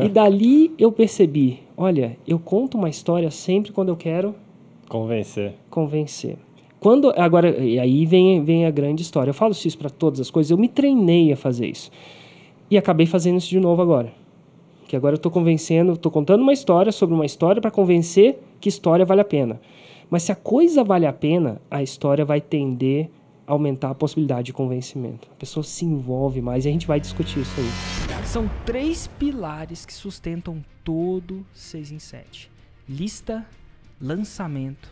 e dali eu percebi, olha, eu conto uma história sempre quando eu quero convencer. Convencer. Quando agora e aí vem vem a grande história. Eu falo isso para todas as coisas. Eu me treinei a fazer isso e acabei fazendo isso de novo agora. Que agora eu estou convencendo, estou contando uma história sobre uma história para convencer que história vale a pena. Mas se a coisa vale a pena, a história vai tender aumentar a possibilidade de convencimento. A pessoa se envolve mais e a gente vai discutir isso aí. São três pilares que sustentam todo 6 em 7: lista, lançamento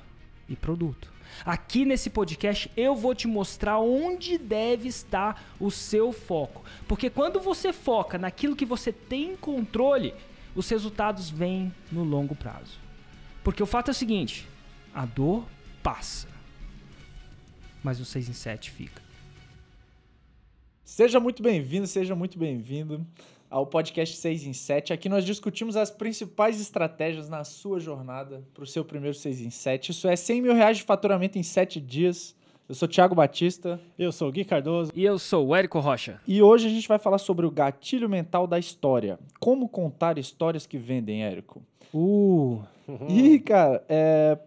e produto. Aqui nesse podcast eu vou te mostrar onde deve estar o seu foco. Porque quando você foca naquilo que você tem controle, os resultados vêm no longo prazo. Porque o fato é o seguinte: a dor passa mas o 6 em 7 fica. Seja muito bem-vindo, seja muito bem-vindo ao podcast 6 em 7. Aqui nós discutimos as principais estratégias na sua jornada para o seu primeiro 6 em 7. Isso é 100 mil reais de faturamento em 7 dias. Eu sou Thiago Batista. Eu sou o Gui Cardoso. E eu sou o Érico Rocha. E hoje a gente vai falar sobre o gatilho mental da história. Como contar histórias que vendem, Érico? Uh! Ih, cara, é,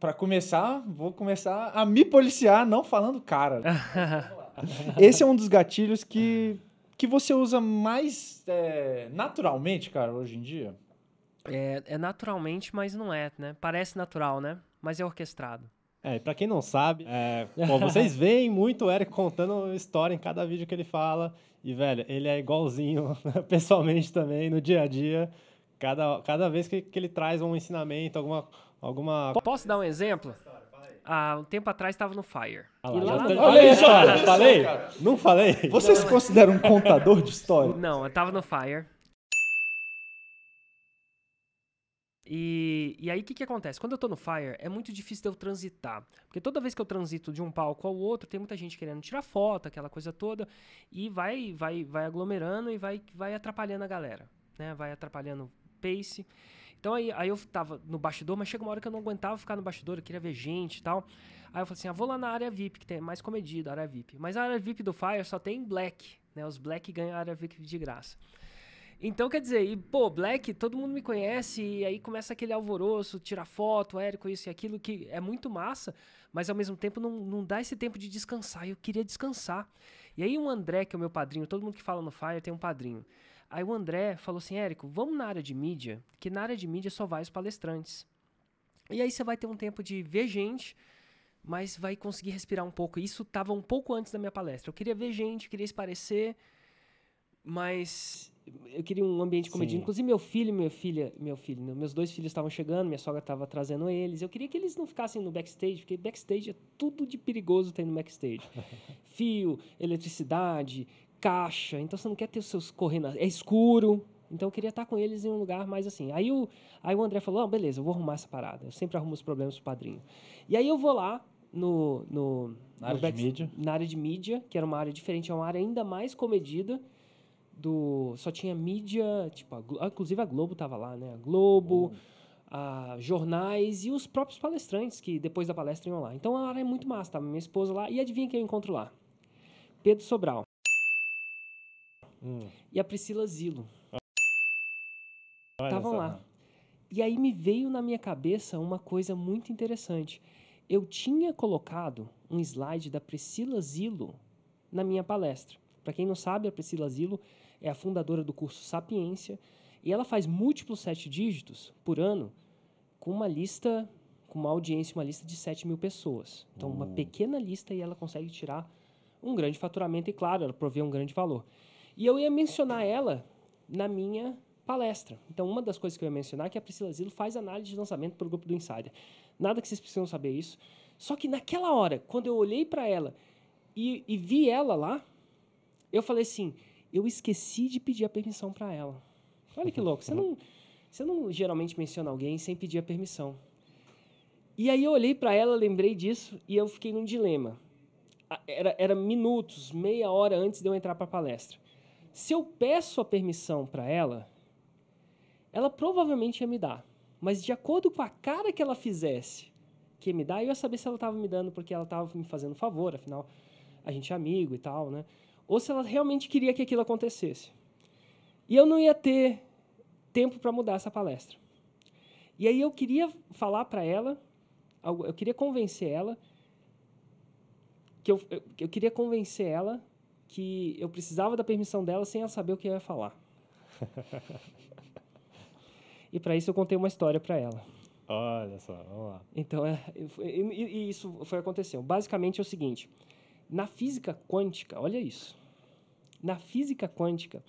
para começar, vou começar a me policiar não falando cara. Esse é um dos gatilhos que, que você usa mais é, naturalmente, cara, hoje em dia. É, é naturalmente, mas não é, né? Parece natural, né? Mas é orquestrado. É, pra quem não sabe, é, vocês veem muito o Eric contando história em cada vídeo que ele fala. E, velho, ele é igualzinho pessoalmente também, no dia a dia. Cada, cada vez que, que ele traz um ensinamento, alguma coisa alguma. Posso dar um exemplo? Ah, um tempo atrás estava no Fire. Ah, lá, lá, tá falei? Não falei? Você se considera um contador de história? Não, eu tava no Fire. E, e aí, o que, que acontece? Quando eu tô no Fire, é muito difícil de eu transitar. Porque toda vez que eu transito de um palco ao outro, tem muita gente querendo tirar foto, aquela coisa toda. E vai vai, vai aglomerando e vai, vai atrapalhando a galera. Né? Vai atrapalhando o pace. Então aí, aí eu tava no bastidor, mas chega uma hora que eu não aguentava ficar no bastidor, eu queria ver gente e tal. Aí eu falei assim: ah, vou lá na área VIP, que tem é mais comedido, área VIP. Mas a área VIP do Fire só tem black, né? Os black ganham a área VIP de graça. Então, quer dizer, e, pô, Black, todo mundo me conhece, e aí começa aquele alvoroço, tira foto, Érico, isso e aquilo, que é muito massa, mas ao mesmo tempo não, não dá esse tempo de descansar, eu queria descansar. E aí o André, que é o meu padrinho, todo mundo que fala no Fire tem um padrinho. Aí o André falou assim: Érico, vamos na área de mídia, que na área de mídia só vai os palestrantes. E aí você vai ter um tempo de ver gente, mas vai conseguir respirar um pouco. Isso estava um pouco antes da minha palestra. Eu queria ver gente, queria se parecer, mas eu queria um ambiente comedido. Inclusive, meu filho e minha filha, meu filho, né, meus dois filhos estavam chegando, minha sogra estava trazendo eles. Eu queria que eles não ficassem no backstage, porque backstage é tudo de perigoso tem no backstage. Fio, eletricidade, caixa, então você não quer ter os seus correndo, é escuro. Então eu queria estar com eles em um lugar mais assim. Aí o, aí o André falou: oh, beleza, eu vou arrumar essa parada. Eu sempre arrumo os problemas pro padrinho. E aí eu vou lá no. no na área, no back, de mídia. na área de mídia, que era uma área diferente, é uma área ainda mais comedida. Do, só tinha mídia, tipo, a, ah, inclusive a Globo estava lá, né? A Globo, oh. a, jornais e os próprios palestrantes que depois da palestra iam lá. Então a área é muito massa, tava minha esposa lá. E adivinha quem eu encontro lá? Pedro Sobral hum. e a Priscila Zilo. Estavam lá. E aí me veio na minha cabeça uma coisa muito interessante. Eu tinha colocado um slide da Priscila Zilo na minha palestra. Para quem não sabe, a Priscila Zilo é a fundadora do curso Sapiência e ela faz múltiplos sete dígitos por ano com uma lista, com uma audiência, uma lista de 7 mil pessoas. Então, hum. uma pequena lista e ela consegue tirar um grande faturamento e, claro, ela provê um grande valor. E eu ia mencionar ela na minha palestra. Então, uma das coisas que eu ia mencionar é que a Priscila Zilo faz análise de lançamento para o grupo do Insider. Nada que vocês precisam saber isso. Só que naquela hora, quando eu olhei para ela e, e vi ela lá, eu falei assim: eu esqueci de pedir a permissão para ela. Olha que louco, você não, você não geralmente menciona alguém sem pedir a permissão. E aí eu olhei para ela, lembrei disso e eu fiquei num dilema. Era, era minutos, meia hora antes de eu entrar para a palestra. Se eu peço a permissão para ela, ela provavelmente ia me dar. Mas de acordo com a cara que ela fizesse que ia me dar, eu ia saber se ela estava me dando porque ela estava me fazendo um favor, afinal a gente é amigo e tal, né? Ou se ela realmente queria que aquilo acontecesse. E eu não ia ter tempo para mudar essa palestra. E aí eu queria falar para ela, eu queria convencer ela que eu, eu, eu queria convencer ela que eu precisava da permissão dela sem ela saber o que eu ia falar. e para isso eu contei uma história para ela. Olha só, vamos lá. Então, é, e, e isso foi aconteceu. Basicamente é o seguinte: na física quântica, olha isso. Na física quântica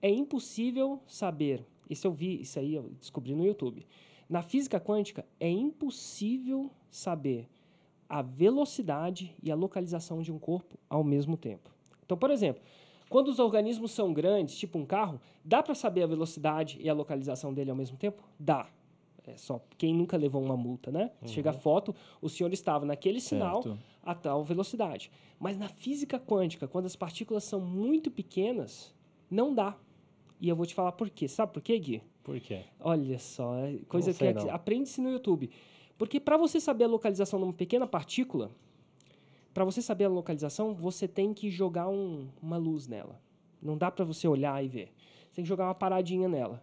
é impossível saber. Isso eu vi, isso aí eu descobri no YouTube. Na física quântica é impossível saber a velocidade e a localização de um corpo ao mesmo tempo. Então, por exemplo, quando os organismos são grandes, tipo um carro, dá para saber a velocidade e a localização dele ao mesmo tempo? Dá. É só quem nunca levou uma multa, né? Uhum. Chega a foto, o senhor estava naquele sinal certo. a tal velocidade. Mas na física quântica, quando as partículas são muito pequenas, não dá. E eu vou te falar por quê. Sabe por quê, Gui? Por quê? Olha só, é coisa que aprende-se no YouTube. Porque para você saber a localização de uma pequena partícula, para você saber a localização, você tem que jogar um, uma luz nela. Não dá para você olhar e ver. Você tem que jogar uma paradinha nela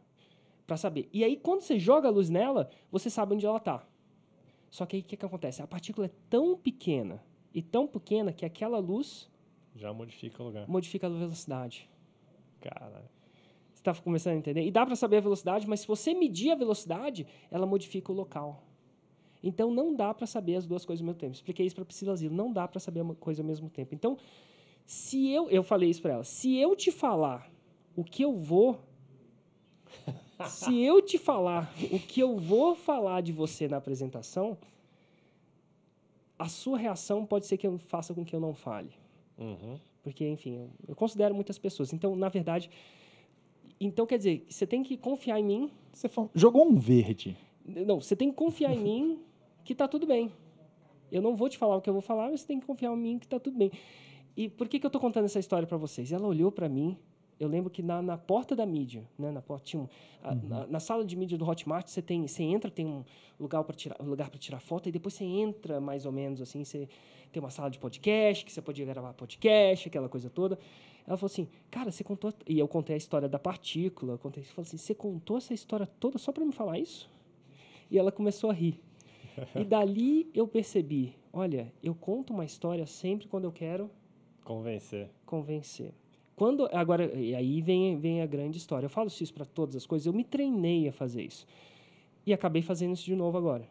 para saber. E aí, quando você joga a luz nela, você sabe onde ela está. Só que aí o que, que acontece? A partícula é tão pequena e tão pequena que aquela luz já modifica o lugar. Modifica a velocidade. Cara. Você está começando a entender? E dá para saber a velocidade, mas se você medir a velocidade, ela modifica o local. Então, não dá para saber as duas coisas ao mesmo tempo. Expliquei isso para Priscila Zila. Não dá para saber uma coisa ao mesmo tempo. Então, se eu... Eu falei isso para ela. Se eu te falar o que eu vou... se eu te falar o que eu vou falar de você na apresentação, a sua reação pode ser que eu faça com que eu não fale. Uhum. Porque, enfim, eu, eu considero muitas pessoas. Então, na verdade... Então, quer dizer, você tem que confiar em mim. Você jogou um verde. Não, você tem que confiar em mim que tá tudo bem. Eu não vou te falar o que eu vou falar, mas você tem que confiar em mim que tá tudo bem. E por que, que eu estou contando essa história para vocês? Ela olhou para mim. Eu lembro que na, na porta da mídia, né, na, porta, um, a, uhum. na, na, sala de mídia do Hotmart, você tem, você entra, tem um lugar para tirar, um lugar para tirar foto e depois você entra mais ou menos assim, você tem uma sala de podcast que você podia gravar podcast, aquela coisa toda. Ela falou assim, cara, você contou e eu contei a história da partícula, eu contei, eu falei assim, você contou essa história toda só para me falar isso? E ela começou a rir. E dali eu percebi, olha, eu conto uma história sempre quando eu quero convencer. Convencer. Quando agora e aí vem vem a grande história. Eu falo isso para todas as coisas, eu me treinei a fazer isso. E acabei fazendo isso de novo agora.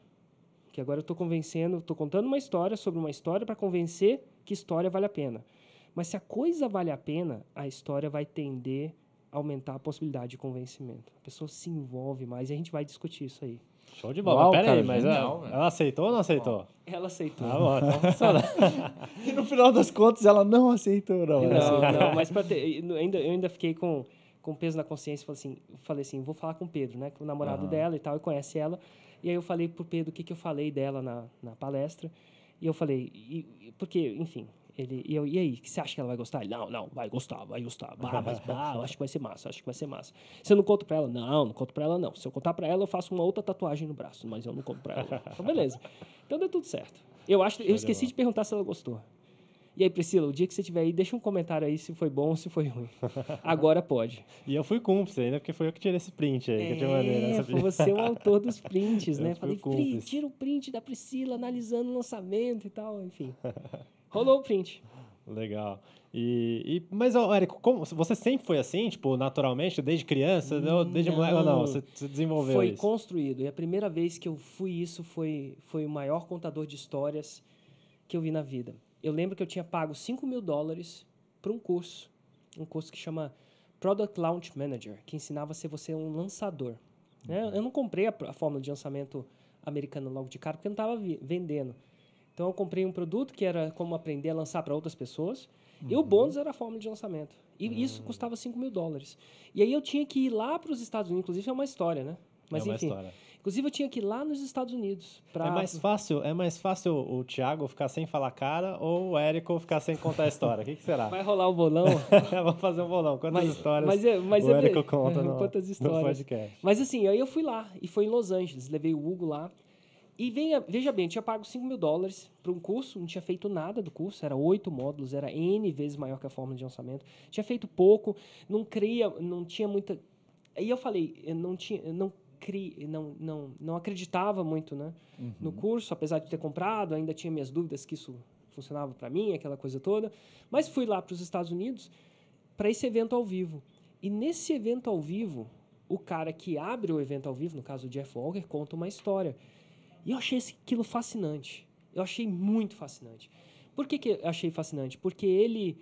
Que agora eu estou convencendo, estou contando uma história sobre uma história para convencer que história vale a pena. Mas se a coisa vale a pena, a história vai tender a aumentar a possibilidade de convencimento. A pessoa se envolve mais e a gente vai discutir isso aí. Show de bola. Pera aí, mas genial, ela, ela, aceitou ou não aceitou? Ela aceitou. Ah, bom, então e no final das contas, ela não aceitou, não. Não, né? não, mas pra ter, eu, ainda, eu ainda fiquei com, com peso na consciência. Falei assim, falei assim, vou falar com o Pedro, né? Com o namorado uhum. dela e tal, e conhece ela. E aí eu falei pro Pedro o que, que eu falei dela na, na palestra. E eu falei, e, porque, enfim, ele, e eu, e aí, que você acha que ela vai gostar? Ele, não, não, vai gostar, vai gostar. Bah, mas, bah, eu acho que vai ser massa, acho que vai ser massa. Você não conta pra ela? Não, não conto pra ela, não. Se eu contar pra ela, eu faço uma outra tatuagem no braço, mas eu não conto pra ela. então, beleza. Então deu tudo certo. Eu acho, eu esqueci de perguntar se ela gostou. E aí, Priscila, o dia que você estiver aí, deixa um comentário aí se foi bom ou se foi ruim. Agora pode. e eu fui cúmplice ainda, porque foi eu que tirei esse print aí. É, que eu maneira, é, foi você o autor dos prints, né? Eu Falei, tira o print da Priscila analisando o lançamento e tal, enfim. Rolou o print. Legal. E, e, mas, Érico, como, você sempre foi assim, tipo, naturalmente, desde criança, não, desde moleque? Ou não, você, você desenvolveu foi isso? Foi construído. E a primeira vez que eu fui isso foi, foi o maior contador de histórias que eu vi na vida. Eu lembro que eu tinha pago 5 mil dólares para um curso, um curso que chama Product Launch Manager, que ensinava a ser você um lançador. Né? Uhum. Eu não comprei a, a fórmula de lançamento americana logo de cara, porque eu não estava vendendo. Então eu comprei um produto que era como aprender a lançar para outras pessoas. Uhum. E o uhum. bônus era a forma de lançamento. E uhum. isso custava 5 mil dólares. E aí eu tinha que ir lá para os Estados Unidos. Inclusive é uma história, né? É mas é uma enfim. História. Inclusive eu tinha que ir lá nos Estados Unidos. Pra... É mais fácil, é mais fácil o Thiago ficar sem falar cara ou o Érico ficar sem contar a história. O que, que, será? Vai rolar um bolão? Vamos fazer um bolão. Quantas mas, histórias? Mas, é, mas o é Érico é, conta no, quantas histórias? no podcast. Mas assim, aí eu fui lá e foi em Los Angeles. Levei o Hugo lá. E venha, veja bem, eu tinha pago 5 mil dólares para um curso, não tinha feito nada do curso, era oito módulos, era N vezes maior que a fórmula de lançamento. Tinha feito pouco, não cria, não tinha muita. aí eu falei, eu não tinha, eu não cri, não, não, não acreditava muito né, uhum. no curso, apesar de ter comprado, ainda tinha minhas dúvidas que isso funcionava para mim, aquela coisa toda. Mas fui lá para os Estados Unidos para esse evento ao vivo. E nesse evento ao vivo, o cara que abre o evento ao vivo, no caso o Jeff Walker, conta uma história e eu achei aquilo fascinante. Eu achei muito fascinante. Por que, que eu achei fascinante? Porque ele.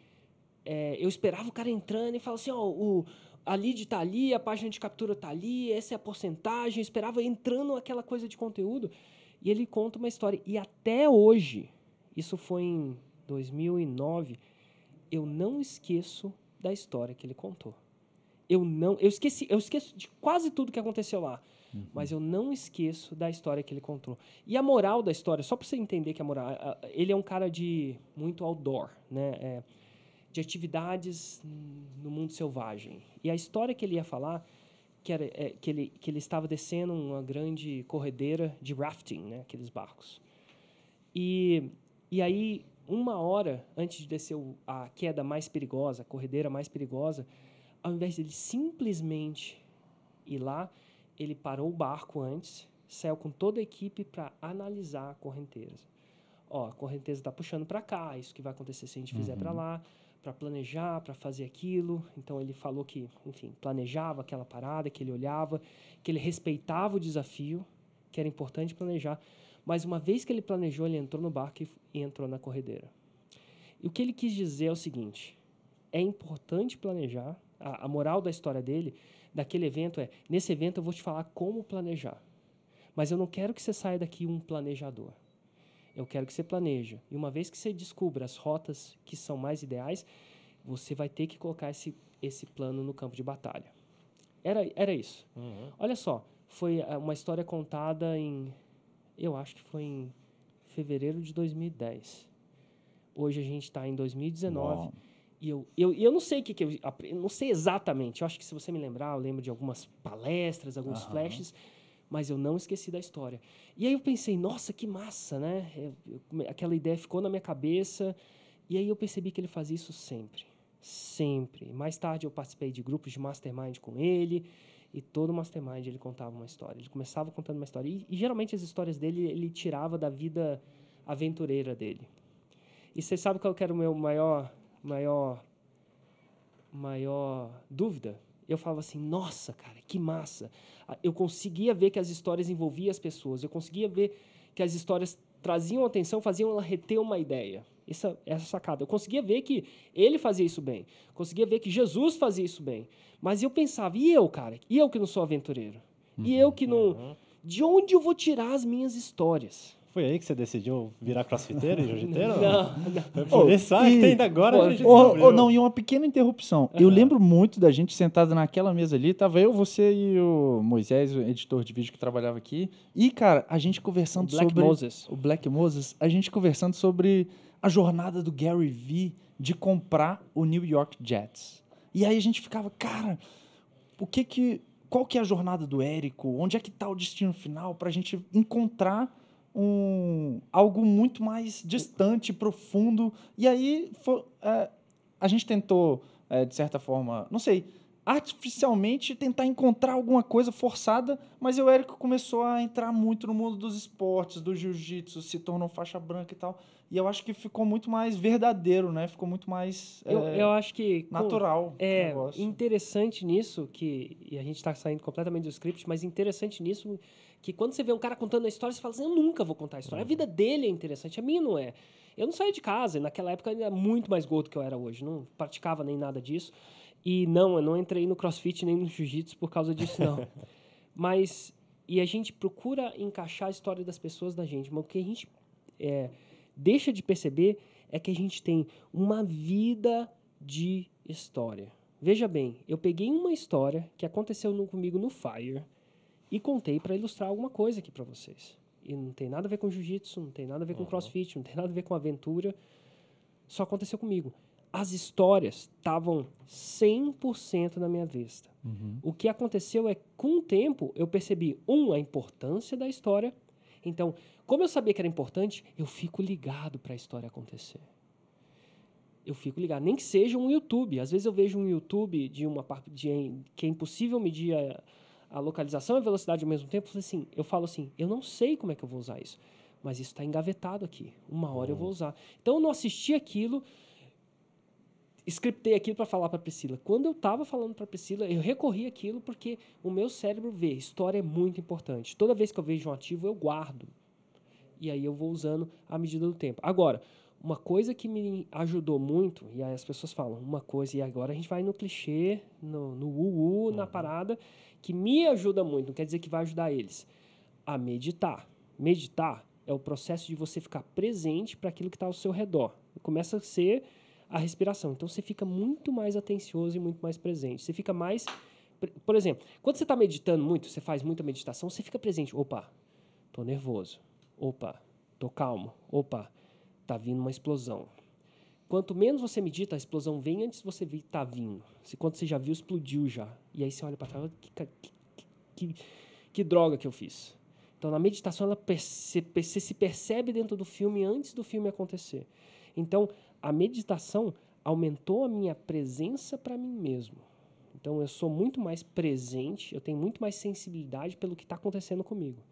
É, eu esperava o cara entrando e falava assim: ó, o, a lead tá ali, a página de captura tá ali, essa é a porcentagem. Eu esperava entrando aquela coisa de conteúdo. E ele conta uma história. E até hoje, isso foi em 2009, eu não esqueço da história que ele contou. Eu não, eu esqueci, eu esqueço de quase tudo que aconteceu lá. Uhum. Mas eu não esqueço da história que ele contou. E a moral da história, só para você entender que a moral. ele é um cara de muito outdoor, né? É, de atividades no mundo selvagem. E a história que ele ia falar, que, era, é, que, ele, que ele estava descendo uma grande corredeira de rafting, né? Aqueles barcos. E, e aí, uma hora antes de descer a queda mais perigosa, a corredeira mais perigosa, ao invés dele simplesmente ir lá ele parou o barco antes, saiu com toda a equipe para analisar a correnteza. Ó, a correnteza está puxando para cá, isso que vai acontecer se a gente uhum. fizer para lá, para planejar, para fazer aquilo. Então ele falou que, enfim, planejava aquela parada, que ele olhava, que ele respeitava o desafio, que era importante planejar. Mas uma vez que ele planejou, ele entrou no barco e entrou na corredeira. E o que ele quis dizer é o seguinte: é importante planejar. a, a moral da história dele daquele evento é: nesse evento eu vou te falar como planejar. Mas eu não quero que você saia daqui um planejador. Eu quero que você planeje. E uma vez que você descubra as rotas que são mais ideais, você vai ter que colocar esse, esse plano no campo de batalha. Era, era isso. Uhum. Olha só, foi é, uma história contada em. Eu acho que foi em fevereiro de 2010. Hoje a gente está em 2019. Uau. E eu, eu, eu não sei o que, que eu não sei exatamente. Eu acho que se você me lembrar, eu lembro de algumas palestras, alguns uhum. flashes, mas eu não esqueci da história. E aí eu pensei, nossa, que massa, né? Eu, eu, aquela ideia ficou na minha cabeça. E aí eu percebi que ele fazia isso sempre. Sempre. Mais tarde eu participei de grupos de mastermind com ele. E todo mastermind ele contava uma história. Ele começava contando uma história. E, e geralmente as histórias dele ele tirava da vida aventureira dele. E você sabe qual que era o meu maior maior maior dúvida, eu falava assim: "Nossa, cara, que massa". Ah, eu conseguia ver que as histórias envolviam as pessoas, eu conseguia ver que as histórias traziam atenção, faziam ela reter uma ideia. Essa, essa sacada. Eu conseguia ver que ele fazia isso bem. Conseguia ver que Jesus fazia isso bem. Mas eu pensava, e eu, cara? E eu que não sou aventureiro? E eu uhum. que não. Uhum. De onde eu vou tirar as minhas histórias? Foi aí que você decidiu virar crossfiteiro e jiu-jiteiro? Não, não. Por isso, ah, e, ainda agora pô, a gente ou, ou não, e uma pequena interrupção. Uhum. Eu lembro muito da gente sentada naquela mesa ali, tava eu, você e o Moisés, o editor de vídeo que trabalhava aqui. E, cara, a gente conversando o Black sobre... Moses. O Black Moses. A gente conversando sobre a jornada do Gary Vee de comprar o New York Jets. E aí a gente ficava, cara, o que que... Qual que é a jornada do Érico? Onde é que tá o destino final para a gente encontrar um algo muito mais distante, profundo. E aí for, é, a gente tentou, é, de certa forma, não sei, artificialmente tentar encontrar alguma coisa forçada, mas o Érico começou a entrar muito no mundo dos esportes, do jiu-jitsu, se tornou faixa branca e tal. E eu acho que ficou muito mais verdadeiro, né? Ficou muito mais é, eu, é, eu acho que natural. é interessante nisso que e a gente está saindo completamente do script, mas interessante nisso que quando você vê um cara contando a história, você fala assim, eu nunca vou contar a história. Uhum. A vida dele é interessante, a minha não é. Eu não saía de casa, e naquela época eu era muito mais gordo que eu era hoje, não praticava nem nada disso. E não, eu não entrei no crossfit nem no jiu-jitsu por causa disso, não. mas, e a gente procura encaixar a história das pessoas da gente, mas o que a gente é, deixa de perceber é que a gente tem uma vida de história. Veja bem, eu peguei uma história que aconteceu no, comigo no Fire e contei para ilustrar alguma coisa aqui para vocês. E não tem nada a ver com jiu-jitsu, não tem nada a ver com crossfit, não tem nada a ver com aventura. Só aconteceu comigo. As histórias estavam 100% na minha vista. Uhum. O que aconteceu é, com o tempo, eu percebi, um, a importância da história, então, como eu sabia que era importante, eu fico ligado para a história acontecer. Eu fico ligado, nem que seja um YouTube. Às vezes eu vejo um YouTube de uma parte de que é impossível medir a, a localização e a velocidade ao mesmo tempo. Assim, eu falo assim, eu não sei como é que eu vou usar isso, mas isso está engavetado aqui. Uma hora hum. eu vou hum. usar. Então eu não assisti aquilo scriptei aquilo para falar para Priscila. Quando eu estava falando para Priscila, eu recorri aquilo porque o meu cérebro vê, história é muito importante. Toda vez que eu vejo um ativo, eu guardo. E aí eu vou usando à medida do tempo. Agora, uma coisa que me ajudou muito, e aí as pessoas falam uma coisa, e agora a gente vai no clichê, no, no uh, uhum. na parada, que me ajuda muito, não quer dizer que vai ajudar eles, a meditar. Meditar é o processo de você ficar presente para aquilo que está ao seu redor. Começa a ser a respiração. Então você fica muito mais atencioso e muito mais presente. Você fica mais. Por exemplo, quando você está meditando muito, você faz muita meditação, você fica presente. Opa, tô nervoso. Opa, tô calmo. Opa, tá vindo uma explosão. Quanto menos você medita, a explosão vem antes de você ver que tá vindo. Se quando você já viu, explodiu já. E aí você olha para trás, que, que, que, que droga que eu fiz. Então, na meditação, ela perce, você se percebe dentro do filme antes do filme acontecer. Então, a meditação aumentou a minha presença para mim mesmo. Então eu sou muito mais presente, eu tenho muito mais sensibilidade pelo que está acontecendo comigo.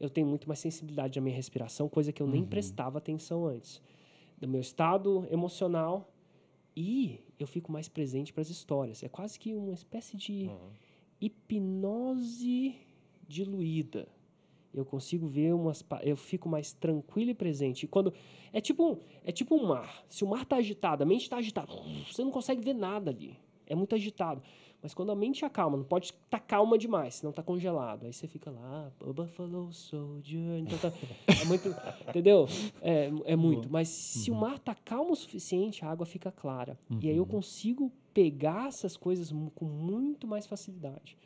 Eu tenho muito mais sensibilidade à minha respiração, coisa que eu uhum. nem prestava atenção antes. Do meu estado emocional e eu fico mais presente para as histórias. É quase que uma espécie de uhum. hipnose diluída. Eu consigo ver umas. Eu fico mais tranquilo e presente. E quando. É tipo, um, é tipo um mar. Se o mar está agitado, a mente está agitada, você não consegue ver nada ali. É muito agitado. Mas quando a mente acalma, não pode estar tá calma demais, senão está congelado. Aí você fica lá, ah, Buffalo Soldier. Então tá, é muito. entendeu? É, é muito. Mas se uhum. o mar está calmo o suficiente, a água fica clara. Uhum. E aí eu uhum. consigo pegar essas coisas com muito mais facilidade.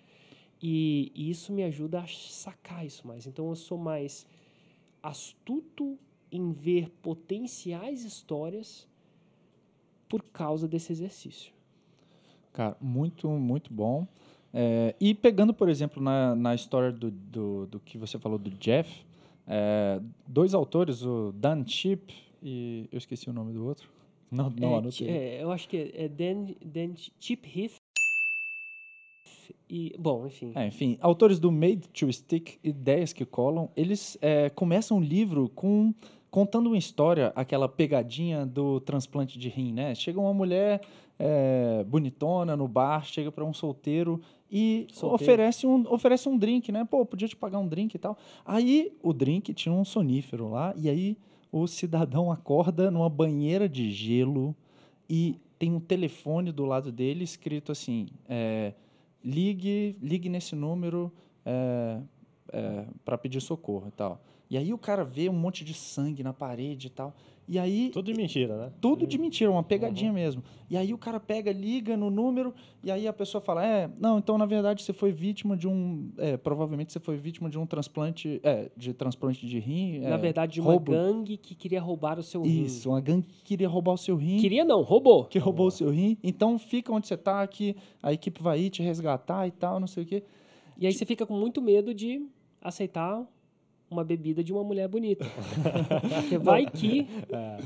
E, isso me ajuda a sacar isso mais. Então eu sou mais astuto em ver potenciais histórias por causa desse exercício. Cara, muito, muito bom. É, e pegando, por exemplo, na, na história do, do, do que você falou do Jeff, é, dois autores, o Dan Chip e eu esqueci o nome do outro. Não, não é, anotei. É, eu acho que é Dan, Dan Chip Heath e, bom, enfim. É, enfim, autores do Made to Stick, Ideias que Colam, eles é, começam o livro com contando uma história, aquela pegadinha do transplante de rim, né? Chega uma mulher é, bonitona no bar, chega para um solteiro e solteiro. oferece um oferece um drink, né? Pô, podia te pagar um drink e tal. Aí o drink tinha um sonífero lá e aí o cidadão acorda numa banheira de gelo e tem um telefone do lado dele escrito assim. É, ligue, ligue nesse número é, é, para pedir socorro e tal. E aí o cara vê um monte de sangue na parede e tal. E aí. Tudo de mentira, né? Tudo de uhum. mentira, uma pegadinha uhum. mesmo. E aí o cara pega, liga no número, e aí a pessoa fala: é, não, então na verdade você foi vítima de um. É, provavelmente você foi vítima de um transplante. É, de transplante de rim. Na é, verdade, de uma roubo. gangue que queria roubar o seu rim. Isso, uma gangue que queria roubar o seu rim. Queria não, roubou. Que roubou o uhum. seu rim. Então fica onde você tá, que a equipe vai ir te resgatar e tal, não sei o quê. E aí você fica com muito medo de aceitar uma bebida de uma mulher bonita. vai que. É.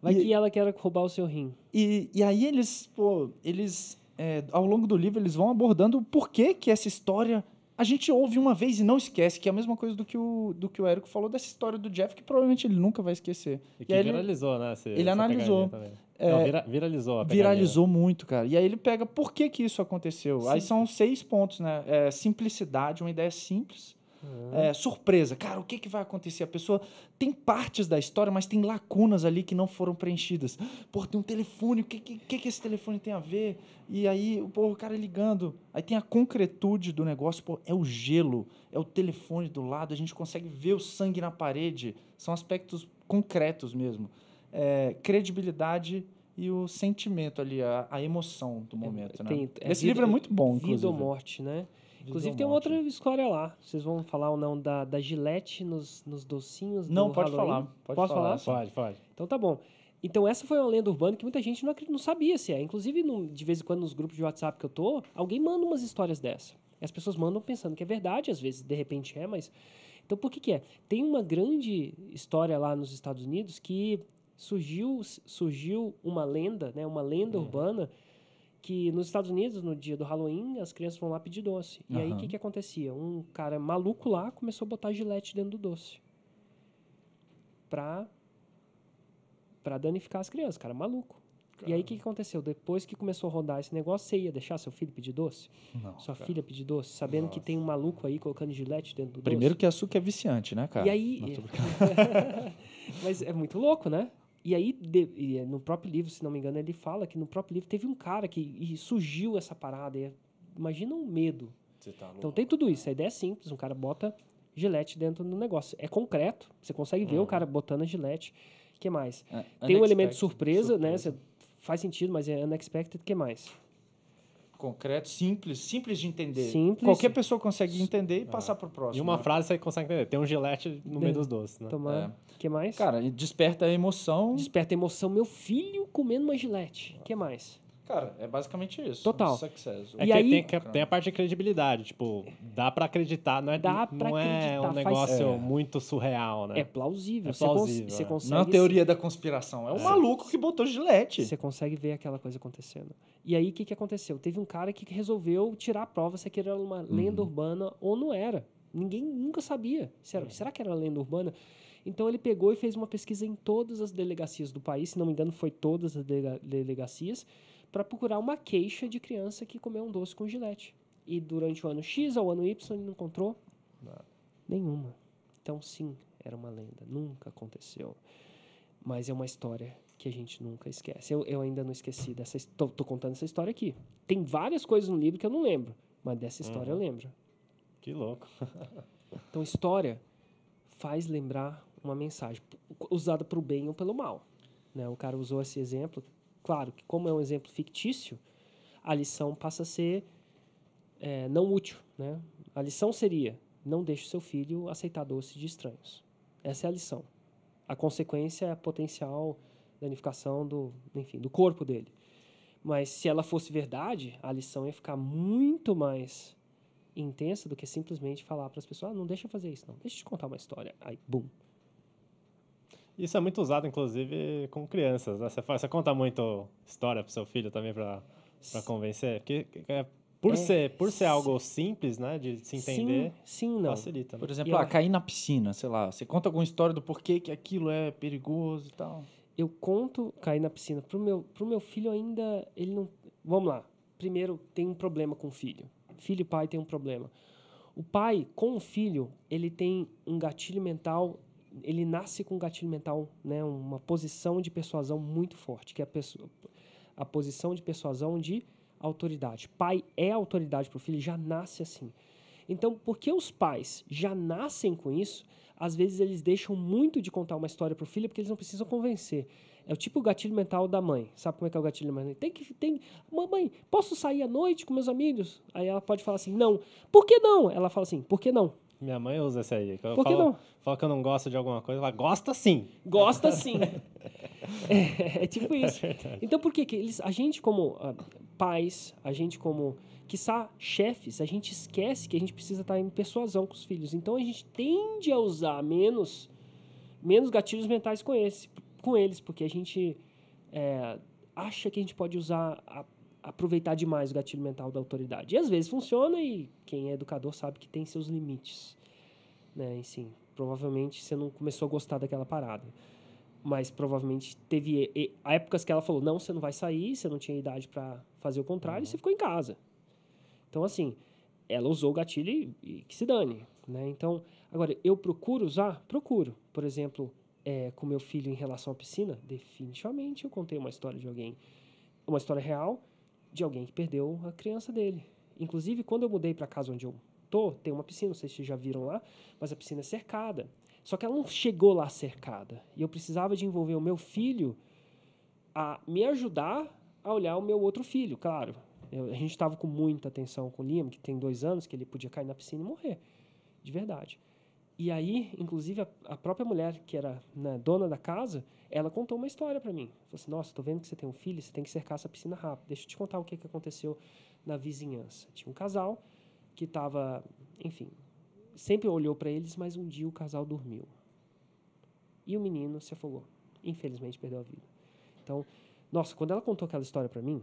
Vai e, que ela quer roubar o seu rim. E, e aí eles, pô, eles. É, ao longo do livro, eles vão abordando por que que essa história. A gente ouve uma vez e não esquece, que é a mesma coisa do que o, do que o Érico falou dessa história do Jeff, que provavelmente ele nunca vai esquecer. E que viralizou, ele, né? Essa, ele essa analisou. É, não, vira, viralizou. viralizou muito, cara. E aí ele pega por que, que isso aconteceu. Sim. Aí são seis pontos, né? É, simplicidade, uma ideia simples é, surpresa. Cara, o que, que vai acontecer? A pessoa tem partes da história, mas tem lacunas ali que não foram preenchidas. Pô, tem um telefone, o que, que, que esse telefone tem a ver? E aí, pô, o cara ligando. Aí tem a concretude do negócio, pô, é o gelo, é o telefone do lado, a gente consegue ver o sangue na parede. São aspectos concretos mesmo. É, credibilidade e o sentimento ali, a, a emoção do momento. É, né? tem, é Esse livro é muito bom, vida inclusive. Vida ou morte, né? Inclusive tem uma outra história lá. Vocês vão falar ou não da, da Gillette nos, nos docinhos Não, do pode Halloween? falar. Pode Posso falar? falar? Pode, pode. Então tá bom. Então essa foi uma lenda urbana que muita gente não, não sabia se é. Inclusive, no, de vez em quando, nos grupos de WhatsApp que eu tô, alguém manda umas histórias dessa. E as pessoas mandam pensando que é verdade, às vezes de repente é, mas... Então por que que é? Tem uma grande história lá nos Estados Unidos que surgiu, surgiu uma lenda, né, uma lenda uhum. urbana que nos Estados Unidos, no dia do Halloween, as crianças vão lá pedir doce. E uhum. aí o que, que acontecia? Um cara maluco lá começou a botar gilete dentro do doce. Pra, pra danificar as crianças, cara maluco. Cara. E aí o que, que aconteceu? Depois que começou a rodar esse negócio, você ia deixar seu filho pedir doce? Não, Sua cara. filha pedir doce? Sabendo Nossa. que tem um maluco aí colocando gilete dentro do Primeiro doce? Primeiro que açúcar é viciante, né, cara? E aí... mas é muito louco, né? E aí, de, é no próprio livro, se não me engano, ele fala que no próprio livro teve um cara que surgiu essa parada. E, é, imagina um medo. Tá então tem tudo isso. A ideia é simples: um cara bota gilete dentro do negócio. É concreto, você consegue ver um o uhum. cara botando a gilete. O que mais? tem um elemento surpresa, surpresa, né? Você faz sentido, mas é unexpected. O que mais? concreto, simples, simples de entender. Simples. Qualquer pessoa consegue entender e é. passar para o próximo. E uma né? frase você consegue entender. Tem um gilete no meio dos doces, né? Tomar. O é. que mais? Cara, desperta a emoção. Desperta a emoção. Meu filho comendo uma gilete. O que mais? Cara, é basicamente isso. Total. Success. É e aí, tem, que, tem, a parte de credibilidade, tipo, dá para acreditar, não é, dá não é acreditar, é um negócio faz... muito surreal, né? É plausível. É plausível. Você, cons é. consegue... Não é a teoria da conspiração, é o um é. maluco que botou gilete. Você consegue ver aquela coisa acontecendo. E aí, o que, que aconteceu? Teve um cara que resolveu tirar a prova se aquilo era uma uhum. lenda urbana ou não era. Ninguém nunca sabia. Será, será que era lenda urbana? Então, ele pegou e fez uma pesquisa em todas as delegacias do país, se não me engano, foi todas as delega delegacias, para procurar uma queixa de criança que comeu um doce com gilete. E durante o ano X ao ano Y, ele não encontrou Nada. nenhuma. Então, sim, era uma lenda. Nunca aconteceu mas é uma história que a gente nunca esquece. Eu, eu ainda não esqueci dessa. Tô, tô, contando essa história aqui. Tem várias coisas no livro que eu não lembro, mas dessa história uhum. eu lembro. Que louco. então, história faz lembrar uma mensagem usada para o bem ou pelo mal. Né? O cara usou esse exemplo. Claro que, como é um exemplo fictício, a lição passa a ser é, não útil. Né? A lição seria: não deixe seu filho aceitar doce de estranhos. Essa é a lição a consequência é a potencial danificação do, enfim, do corpo dele. Mas se ela fosse verdade, a lição ia ficar muito mais intensa do que simplesmente falar para as pessoas: ah, não deixa eu fazer isso, não, deixa eu te contar uma história. Aí, bum. Isso é muito usado, inclusive, com crianças. Né? Você, faz você conta muito história para seu filho também para convencer? Porque é, por, é, ser, por ser algo simples, né? De se entender. Sim, sim não. Facilita. Né? Por exemplo, eu... Ah, cair na piscina, sei lá. Você conta alguma história do porquê que aquilo é perigoso e tal? Eu conto cair na piscina. Pro meu, pro meu filho ainda, ele não. Vamos lá. Primeiro, tem um problema com o filho. Filho e pai tem um problema. O pai, com o filho, ele tem um gatilho mental ele nasce com um gatilho mental, né, uma posição de persuasão muito forte, que é a, a posição de persuasão de autoridade. Pai é autoridade para o filho, já nasce assim. Então, porque os pais já nascem com isso, às vezes eles deixam muito de contar uma história para o filho porque eles não precisam convencer. É o tipo gatilho mental da mãe. Sabe como é que é o gatilho mental? Tem que. Tem, Mamãe, posso sair à noite com meus amigos? Aí ela pode falar assim: não. Por que não? Ela fala assim: por que não? Minha mãe usa essa aí. Por que falo, não? Fala que eu não gosto de alguma coisa, ela gosta sim. Gosta sim. é, é, tipo isso. É então, por que, que eles, a gente, como. Ah, pais, a gente como, quiçá, chefes, a gente esquece que a gente precisa estar em persuasão com os filhos. Então a gente tende a usar menos menos gatilhos mentais com, esse, com eles, porque a gente é, acha que a gente pode usar, a, aproveitar demais o gatilho mental da autoridade. E às vezes funciona e quem é educador sabe que tem seus limites. Né? E, sim, provavelmente você não começou a gostar daquela parada mas provavelmente teve épocas que ela falou: não, você não vai sair, você não tinha idade para fazer o contrário, uhum. e você ficou em casa. Então, assim, ela usou o gatilho e, e, que se dane. Né? Então, agora, eu procuro usar? Procuro. Por exemplo, é, com meu filho em relação à piscina, definitivamente eu contei uma história de alguém, uma história real de alguém que perdeu a criança dele. Inclusive, quando eu mudei para casa onde eu tô, tem uma piscina, não sei se vocês já viram lá, mas a piscina é cercada. Só que ela não chegou lá cercada. E eu precisava de envolver o meu filho a me ajudar a olhar o meu outro filho, claro. Eu, a gente estava com muita atenção com o Liam, que tem dois anos, que ele podia cair na piscina e morrer, de verdade. E aí, inclusive, a, a própria mulher, que era né, dona da casa, ela contou uma história para mim. Falou assim, nossa, estou vendo que você tem um filho, você tem que cercar essa piscina rápido. Deixa eu te contar o que, que aconteceu na vizinhança. Tinha um casal que estava, enfim, sempre olhou para eles, mas um dia o casal dormiu. E o menino se afogou. Infelizmente perdeu a vida. Então, nossa, quando ela contou aquela história para mim,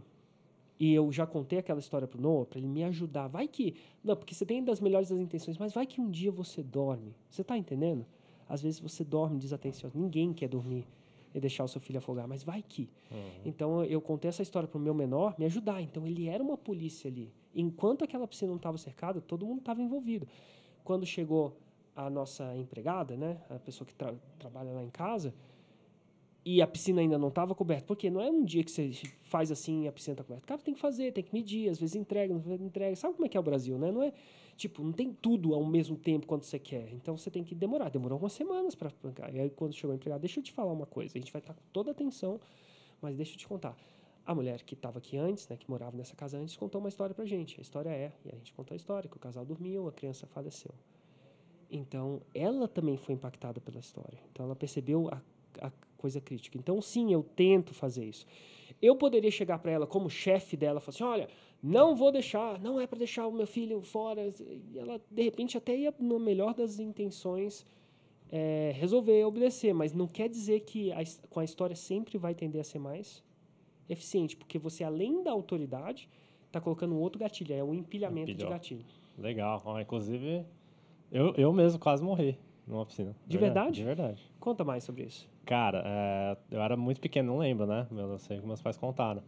e eu já contei aquela história pro Noah para ele me ajudar. Vai que, não, porque você tem das melhores das intenções, mas vai que um dia você dorme. Você tá entendendo? Às vezes você dorme desatencioso. Ninguém quer dormir e deixar o seu filho afogar, mas vai que. Uhum. Então eu contei essa história pro meu menor me ajudar. Então ele era uma polícia ali. Enquanto aquela piscina não estava cercada, todo mundo estava envolvido quando chegou a nossa empregada, né, a pessoa que tra trabalha lá em casa, e a piscina ainda não estava coberta, porque não é um dia que você faz assim e a piscina está coberta. O cara tem que fazer, tem que medir, às vezes entrega, não entrega. Sabe como é que é o Brasil, né? Não é tipo, não tem tudo ao mesmo tempo quando você quer. Então você tem que demorar. Demorou umas semanas para E aí quando chegou a empregada, deixa eu te falar uma coisa, a gente vai estar tá com toda a atenção, mas deixa eu te contar. A mulher que estava aqui antes, né, que morava nessa casa antes, contou uma história para a gente. A história é, e a gente conta a história, que o casal dormiu, a criança faleceu. Então, ela também foi impactada pela história. Então, ela percebeu a, a coisa crítica. Então, sim, eu tento fazer isso. Eu poderia chegar para ela como chefe dela e falar assim, olha, não vou deixar, não é para deixar o meu filho fora. E ela, de repente, até ia, no melhor das intenções, é, resolver obedecer. Mas não quer dizer que a, com a história sempre vai tender a ser mais eficiente, porque você, além da autoridade, está colocando um outro gatilho, é um empilhamento Empilhou. de gatilho. Legal. Ó, inclusive, eu, eu mesmo quase morri numa piscina. De verdade? De verdade. Conta mais sobre isso. Cara, é, eu era muito pequeno, não lembro, né? Eu não sei como meus pais contaram.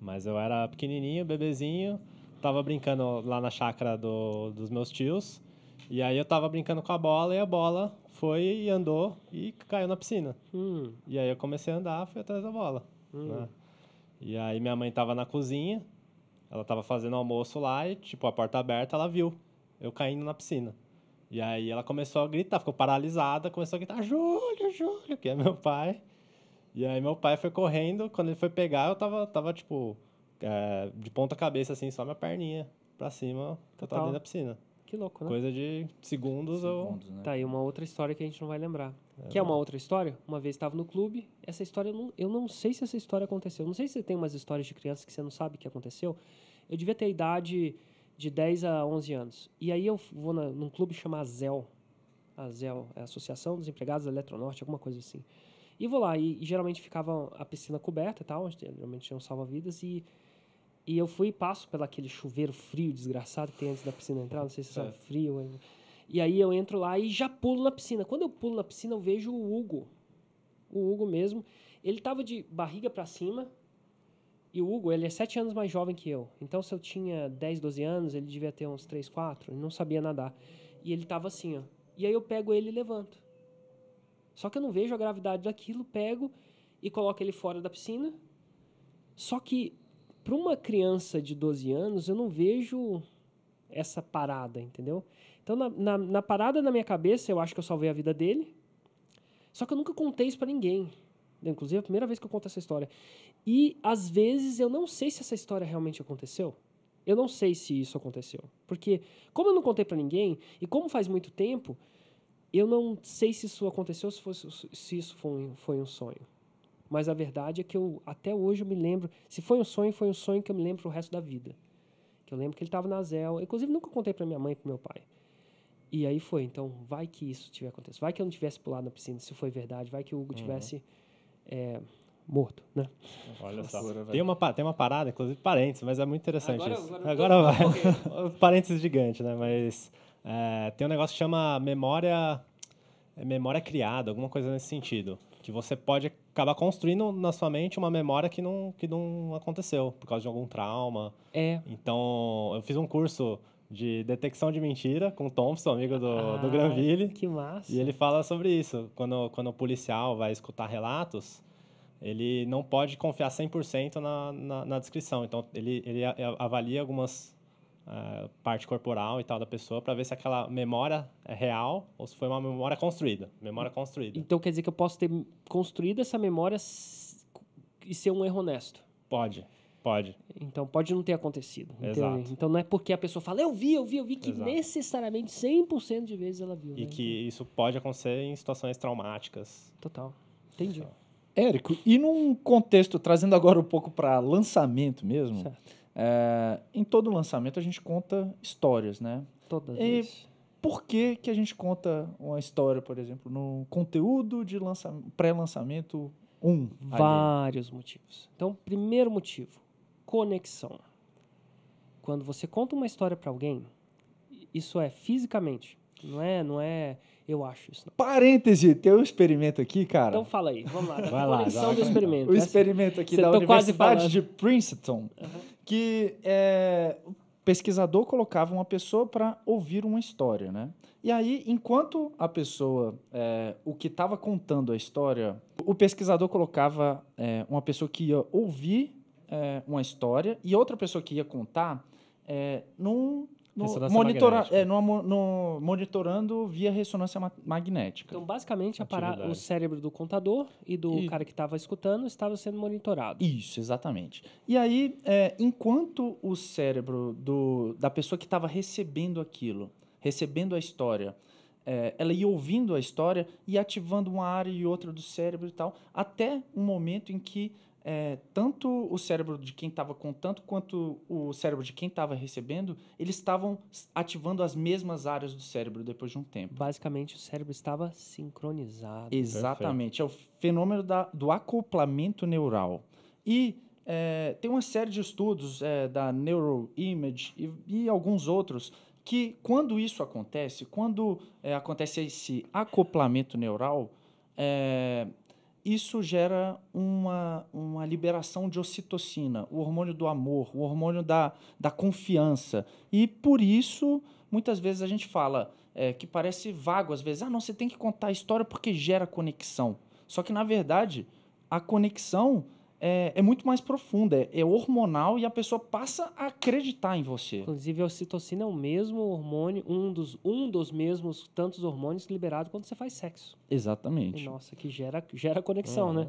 Mas eu era pequenininho, bebezinho, tava brincando lá na chácara do, dos meus tios. E aí eu tava brincando com a bola e a bola foi e andou e caiu na piscina. Hum. E aí eu comecei a andar, fui atrás da bola. Hum. Né? E aí minha mãe tava na cozinha, ela tava fazendo almoço lá e, tipo, a porta aberta, ela viu eu caindo na piscina. E aí ela começou a gritar, ficou paralisada, começou a gritar, Júlio, Júlio, que é meu pai. E aí meu pai foi correndo, quando ele foi pegar, eu tava, tava tipo, é, de ponta cabeça, assim, só minha perninha pra cima, que eu tava dentro da piscina. Que louco, né? Coisa de segundos, segundos ou. Né? Tá, aí uma outra história que a gente não vai lembrar. É, que é uma outra história? Uma vez estava no clube, essa história, eu não, eu não sei se essa história aconteceu. Não sei se tem umas histórias de criança que você não sabe o que aconteceu. Eu devia ter a idade de 10 a 11 anos. E aí eu vou na, num clube chamado Azel. Azel, é a Associação dos Empregados da Eletronorte, alguma coisa assim. E vou lá, e, e geralmente ficava a piscina coberta e tal, onde geralmente tinha um salva-vidas, e e eu fui e passo aquele chuveiro frio desgraçado que tem antes da piscina entrar, não sei se é. sabe, frio. E aí eu entro lá e já pulo na piscina. Quando eu pulo na piscina, eu vejo o Hugo. O Hugo mesmo. Ele tava de barriga para cima. E o Hugo, ele é sete anos mais jovem que eu. Então, se eu tinha 10, 12 anos, ele devia ter uns 3, 4. Ele não sabia nadar. E ele tava assim, ó. E aí eu pego ele e levanto. Só que eu não vejo a gravidade daquilo, pego e coloco ele fora da piscina. Só que para uma criança de 12 anos, eu não vejo essa parada, entendeu? Então, na, na, na, parada na minha cabeça, eu acho que eu salvei a vida dele. Só que eu nunca contei isso para ninguém. Né? Inclusive, é a primeira vez que eu conto essa história. E, às vezes, eu não sei se essa história realmente aconteceu. Eu não sei se isso aconteceu. Porque, como eu não contei para ninguém, e como faz muito tempo, eu não sei se isso aconteceu, se, se isso foi, foi um sonho. Mas a verdade é que eu até hoje eu me lembro. Se foi um sonho, foi um sonho que eu me lembro o resto da vida. Que eu lembro que ele estava na Zel. Inclusive, nunca contei para minha mãe e para meu pai. E aí foi. Então, vai que isso tiver acontecido. Vai que eu não tivesse pulado na piscina, se foi verdade. Vai que o Hugo uhum. tivesse é, morto, né? Olha só. tem, uma, tem uma parada, inclusive, parênteses, mas é muito interessante agora, isso. Agora, agora vai. Okay. parênteses gigante, né? Mas é, tem um negócio que chama memória, é, memória criada, alguma coisa nesse sentido que você pode acabar construindo na sua mente uma memória que não, que não aconteceu por causa de algum trauma. É. Então, eu fiz um curso de detecção de mentira com o Thompson, amigo do, ah, do Granville. Que massa. E ele fala sobre isso. Quando, quando o policial vai escutar relatos, ele não pode confiar 100% na, na, na descrição. Então, ele, ele avalia algumas parte corporal e tal da pessoa para ver se aquela memória é real ou se foi uma memória construída. Memória construída. Então quer dizer que eu posso ter construído essa memória e ser um erro honesto? Pode. Pode. Então pode não ter acontecido. Exato. Então não é porque a pessoa fala, eu vi, eu vi, eu vi, que Exato. necessariamente 100% de vezes ela viu. E né? que isso pode acontecer em situações traumáticas. Total. Entendi. Érico, e num contexto, trazendo agora um pouco para lançamento mesmo, certo. É, em todo lançamento a gente conta histórias, né? Todas. E por que, que a gente conta uma história, por exemplo, no conteúdo de lança, pré-lançamento 1? Um, Vários ali? motivos. Então, primeiro motivo, conexão. Quando você conta uma história para alguém, isso é fisicamente, não é, não é eu acho isso. Parêntese, tem um experimento aqui, cara. Então fala aí, vamos lá. Vai lá do experimento. O é assim. experimento aqui Cê da tá Universidade de Princeton, uhum. que é, o pesquisador colocava uma pessoa para ouvir uma história, né? E aí, enquanto a pessoa, é, o que estava contando a história, o pesquisador colocava é, uma pessoa que ia ouvir é, uma história e outra pessoa que ia contar é, num no, monitora, é, no, no, monitorando via ressonância ma magnética. Então, basicamente, parar, o cérebro do contador e do e... cara que estava escutando estava sendo monitorado. Isso, exatamente. E aí, é, enquanto o cérebro do, da pessoa que estava recebendo aquilo, recebendo a história, é, ela ia ouvindo a história e ativando uma área e outra do cérebro e tal, até um momento em que é, tanto o cérebro de quem estava contando quanto o cérebro de quem estava recebendo, eles estavam ativando as mesmas áreas do cérebro depois de um tempo. Basicamente, o cérebro estava sincronizado. Exatamente. Perfeito. É o fenômeno da, do acoplamento neural. E é, tem uma série de estudos é, da Neuroimage e, e alguns outros que, quando isso acontece, quando é, acontece esse acoplamento neural, é, isso gera uma, uma liberação de ocitocina, o hormônio do amor, o hormônio da, da confiança. E por isso, muitas vezes a gente fala é, que parece vago, às vezes, ah, não, você tem que contar a história porque gera conexão. Só que, na verdade, a conexão é, é muito mais profunda, é, é, hormonal e a pessoa passa a acreditar em você. Inclusive, a ocitocina é o mesmo hormônio, um dos, um dos mesmos tantos hormônios liberados quando você faz sexo. Exatamente. E, nossa, que gera, gera conexão, uhum. né?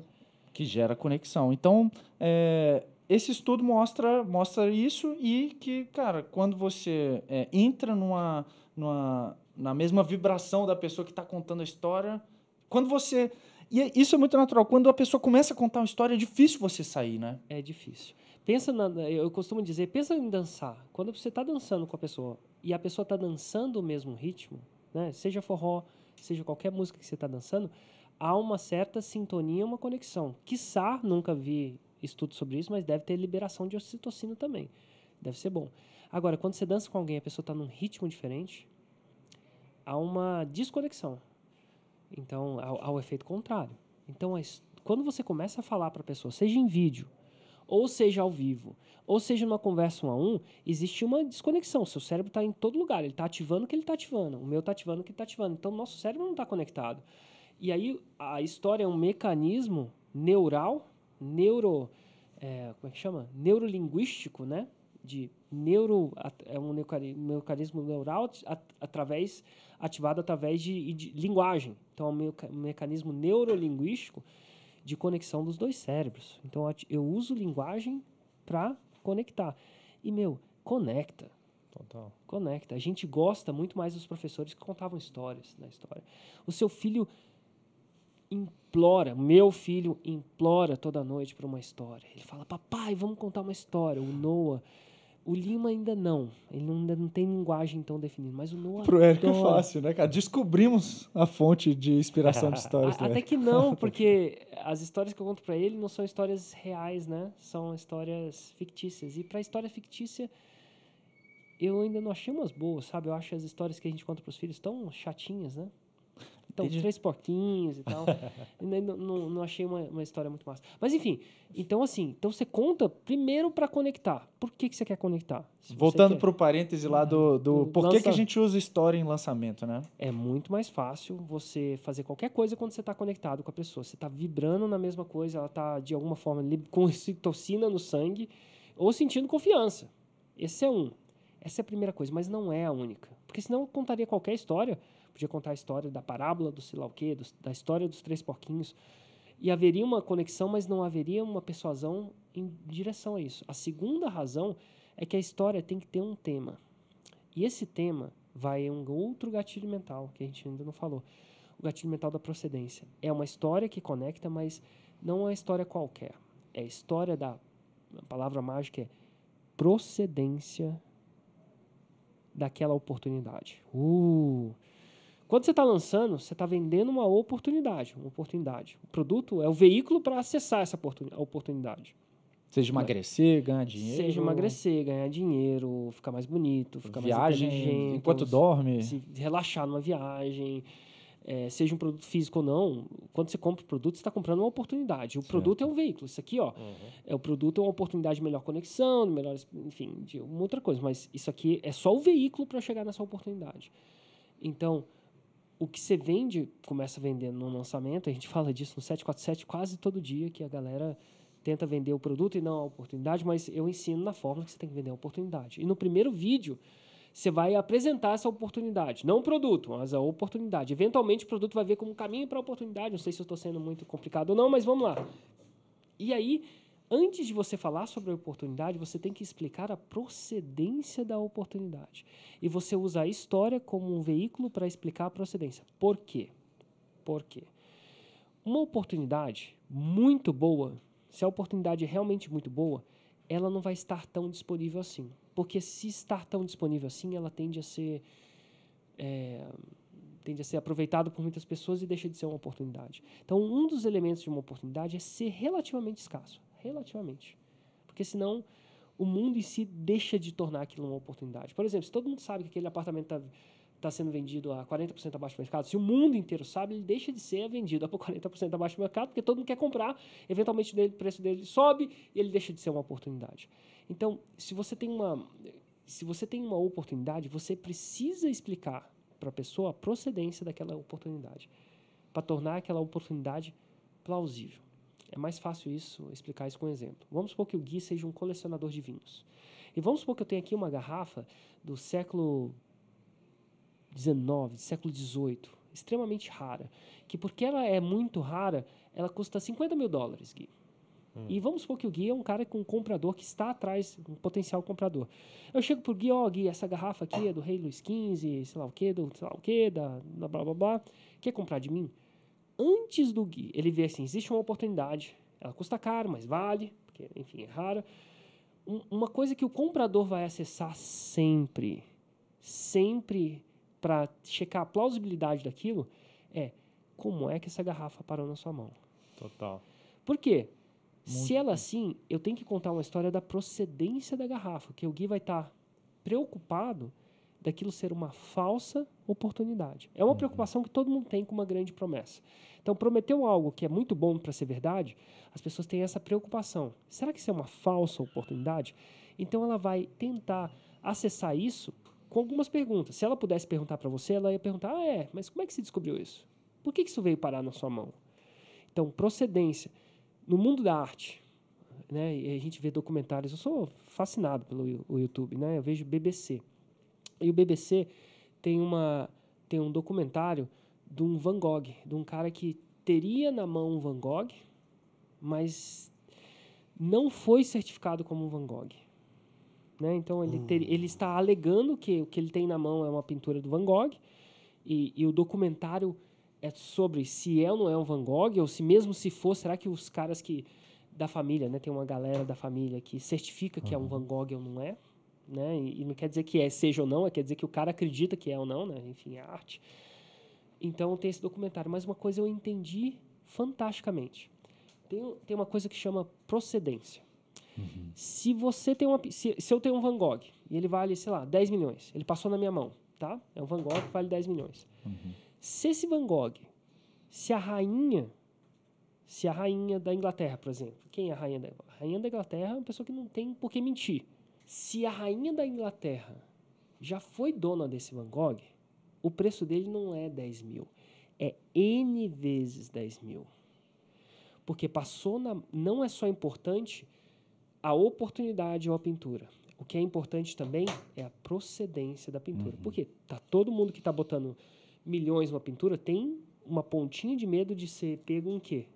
Que gera conexão. Então, é, esse estudo mostra, mostra isso e que, cara, quando você é, entra numa, numa, na mesma vibração da pessoa que está contando a história, quando você e é, isso é muito natural. Quando a pessoa começa a contar uma história, é difícil você sair, né? É difícil. Pensa na, eu costumo dizer, pensa em dançar. Quando você está dançando com a pessoa e a pessoa está dançando o mesmo ritmo, né? Seja forró, seja qualquer música que você está dançando, há uma certa sintonia, uma conexão. Quiçá, nunca vi estudo sobre isso, mas deve ter liberação de ocitocina também. Deve ser bom. Agora, quando você dança com alguém, a pessoa está num ritmo diferente, há uma desconexão. Então, ao, ao efeito contrário. Então, quando você começa a falar para a pessoa, seja em vídeo, ou seja ao vivo, ou seja numa conversa um a um, existe uma desconexão. Seu cérebro está em todo lugar, ele está ativando o que ele está ativando, o meu está ativando o que está ativando. Então, nosso cérebro não está conectado. E aí, a história é um mecanismo neural, neuro. É, como é que chama? Neurolinguístico, né? de neuro é um mecanismo neural at, através ativado através de, de linguagem então, é um mecanismo neurolinguístico de conexão dos dois cérebros. Então, eu uso linguagem para conectar. E, meu, conecta. Total. Conecta. A gente gosta muito mais dos professores que contavam histórias na história. O seu filho implora, meu filho implora toda noite para uma história. Ele fala, papai, vamos contar uma história. O Noah o Lima ainda não. Ele ainda não tem linguagem tão definida, mas o Noah Pro Érico é fácil, né, cara? Descobrimos a fonte de inspiração de histórias. a, até que não, porque as histórias que eu conto para ele não são histórias reais, né? São histórias fictícias. E para história fictícia, eu ainda não achei umas boas, sabe? Eu acho as histórias que a gente conta pros filhos tão chatinhas, né? Então, Entendi. três porquinhos e tal. Né, não, não, não, achei uma, uma, história muito massa. Mas enfim, então assim, então você conta primeiro para conectar. Por que, que você quer conectar? Voltando para o parêntese lá do, do, do hum, por que que a gente usa história em lançamento, né? É muito mais fácil você fazer qualquer coisa quando você está conectado com a pessoa. Você está vibrando na mesma coisa, ela está de alguma forma com citocina no sangue ou sentindo confiança. Esse é um. Essa é a primeira coisa, mas não é a única. Porque senão eu contaria qualquer história podia contar a história da parábola do sei lá o quê, do, da história dos três porquinhos. E haveria uma conexão, mas não haveria uma persuasão em direção a isso. A segunda razão é que a história tem que ter um tema. E esse tema vai em um outro gatilho mental, que a gente ainda não falou. O gatilho mental da procedência. É uma história que conecta, mas não é uma história qualquer. É a história da. A palavra mágica é procedência daquela oportunidade. Uh! Quando você está lançando, você está vendendo uma oportunidade, uma oportunidade. O produto é o veículo para acessar essa oportunidade. Seja emagrecer, ganhar dinheiro. Seja emagrecer, ganhar dinheiro, ficar mais bonito, ficar viagem, mais inteligente. enquanto dorme. Se relaxar numa viagem. É, seja um produto físico ou não, quando você compra o produto, você está comprando uma oportunidade. O certo. produto é um veículo. Isso aqui, ó, uhum. é o produto é uma oportunidade de melhor conexão, de melhores, enfim, de uma outra coisa. Mas isso aqui é só o veículo para chegar nessa oportunidade. Então, o que você vende começa vendendo no lançamento. A gente fala disso no 747 quase todo dia, que a galera tenta vender o produto e não a oportunidade, mas eu ensino na forma que você tem que vender a oportunidade. E no primeiro vídeo, você vai apresentar essa oportunidade. Não o produto, mas a oportunidade. Eventualmente, o produto vai ver como um caminho para a oportunidade. Não sei se eu estou sendo muito complicado ou não, mas vamos lá. E aí, antes de você falar sobre a oportunidade, você tem que explicar a procedência da oportunidade. E você usa a história como um veículo para explicar a procedência. Por quê? Por quê? Uma oportunidade muito boa, se a oportunidade é realmente muito boa, ela não vai estar tão disponível assim. Porque se estar tão disponível assim, ela tende a ser. É, tende a ser aproveitada por muitas pessoas e deixa de ser uma oportunidade. Então, um dos elementos de uma oportunidade é ser relativamente escasso. Relativamente. Porque senão o mundo em si deixa de tornar aquilo uma oportunidade. Por exemplo, se todo mundo sabe que aquele apartamento está tá sendo vendido a 40% abaixo do mercado, se o mundo inteiro sabe, ele deixa de ser vendido a 40% abaixo do mercado, porque todo mundo quer comprar, eventualmente o preço dele sobe e ele deixa de ser uma oportunidade. Então, se você tem uma, se você tem uma oportunidade, você precisa explicar para a pessoa a procedência daquela oportunidade, para tornar aquela oportunidade plausível. É mais fácil isso explicar isso com um exemplo. Vamos supor que o Gui seja um colecionador de vinhos. E vamos supor que eu tenho aqui uma garrafa do século XIX, século XVIII, extremamente rara, que porque ela é muito rara, ela custa 50 mil dólares, Gui. Hum. E vamos supor que o Gui é um cara com um comprador que está atrás, um potencial comprador. Eu chego pro Gui, ó, oh, Gui, essa garrafa aqui é do rei Luiz XV, sei lá o que, do sei lá o que, da, da blá blá blá, quer comprar de mim? antes do Gui, ele vê assim, existe uma oportunidade, ela custa caro, mas vale, porque, enfim, é rara. Um, uma coisa que o comprador vai acessar sempre, sempre para checar a plausibilidade daquilo, é como é que essa garrafa parou na sua mão. Total. Por quê? Muito Se ela assim, eu tenho que contar uma história da procedência da garrafa, que o Gui vai estar tá preocupado daquilo ser uma falsa oportunidade. É uma uhum. preocupação que todo mundo tem com uma grande promessa. Então, prometeu algo que é muito bom para ser verdade, as pessoas têm essa preocupação. Será que isso é uma falsa oportunidade? Então, ela vai tentar acessar isso com algumas perguntas. Se ela pudesse perguntar para você, ela ia perguntar: ah, é, mas como é que se descobriu isso? Por que isso veio parar na sua mão? Então, procedência. No mundo da arte, né, a gente vê documentários, eu sou fascinado pelo YouTube, né, eu vejo BBC. E o BBC tem, uma, tem um documentário de um Van Gogh, de um cara que teria na mão um Van Gogh, mas não foi certificado como um Van Gogh. Né? Então ele, hum. ter, ele está alegando que o que ele tem na mão é uma pintura do Van Gogh e, e, o documentário é sobre se é ou não é um Van Gogh ou se mesmo se for, será que os caras que da família, né, tem uma galera da família que certifica que é um uhum. Van Gogh ou não é? né? E, e não quer dizer que é seja ou não, é quer dizer que o cara acredita que é ou não, né? Enfim, é arte. Então tem esse documentário. Mas uma coisa eu entendi fantasticamente. Tem, tem uma coisa que chama procedência. Uhum. Se você tem uma. Se, se, eu tenho um Van Gogh e ele vale, sei lá, 10 milhões, ele passou na minha mão, tá? É um Van Gogh que vale 10 milhões. Uhum. Se esse Van Gogh, se a rainha. Se a rainha da Inglaterra, por exemplo. Quem é a rainha da Inglaterra? A rainha da Inglaterra é uma pessoa que não tem por que mentir. Se a rainha da Inglaterra já foi dona desse Van Gogh, o preço dele não é 10 mil, é N vezes 10 mil. Porque passou na. Não é só importante a oportunidade ou a pintura. O que é importante também é a procedência da pintura. Uhum. Porque tá todo mundo que está botando milhões numa pintura tem uma pontinha de medo de ser pego em quê?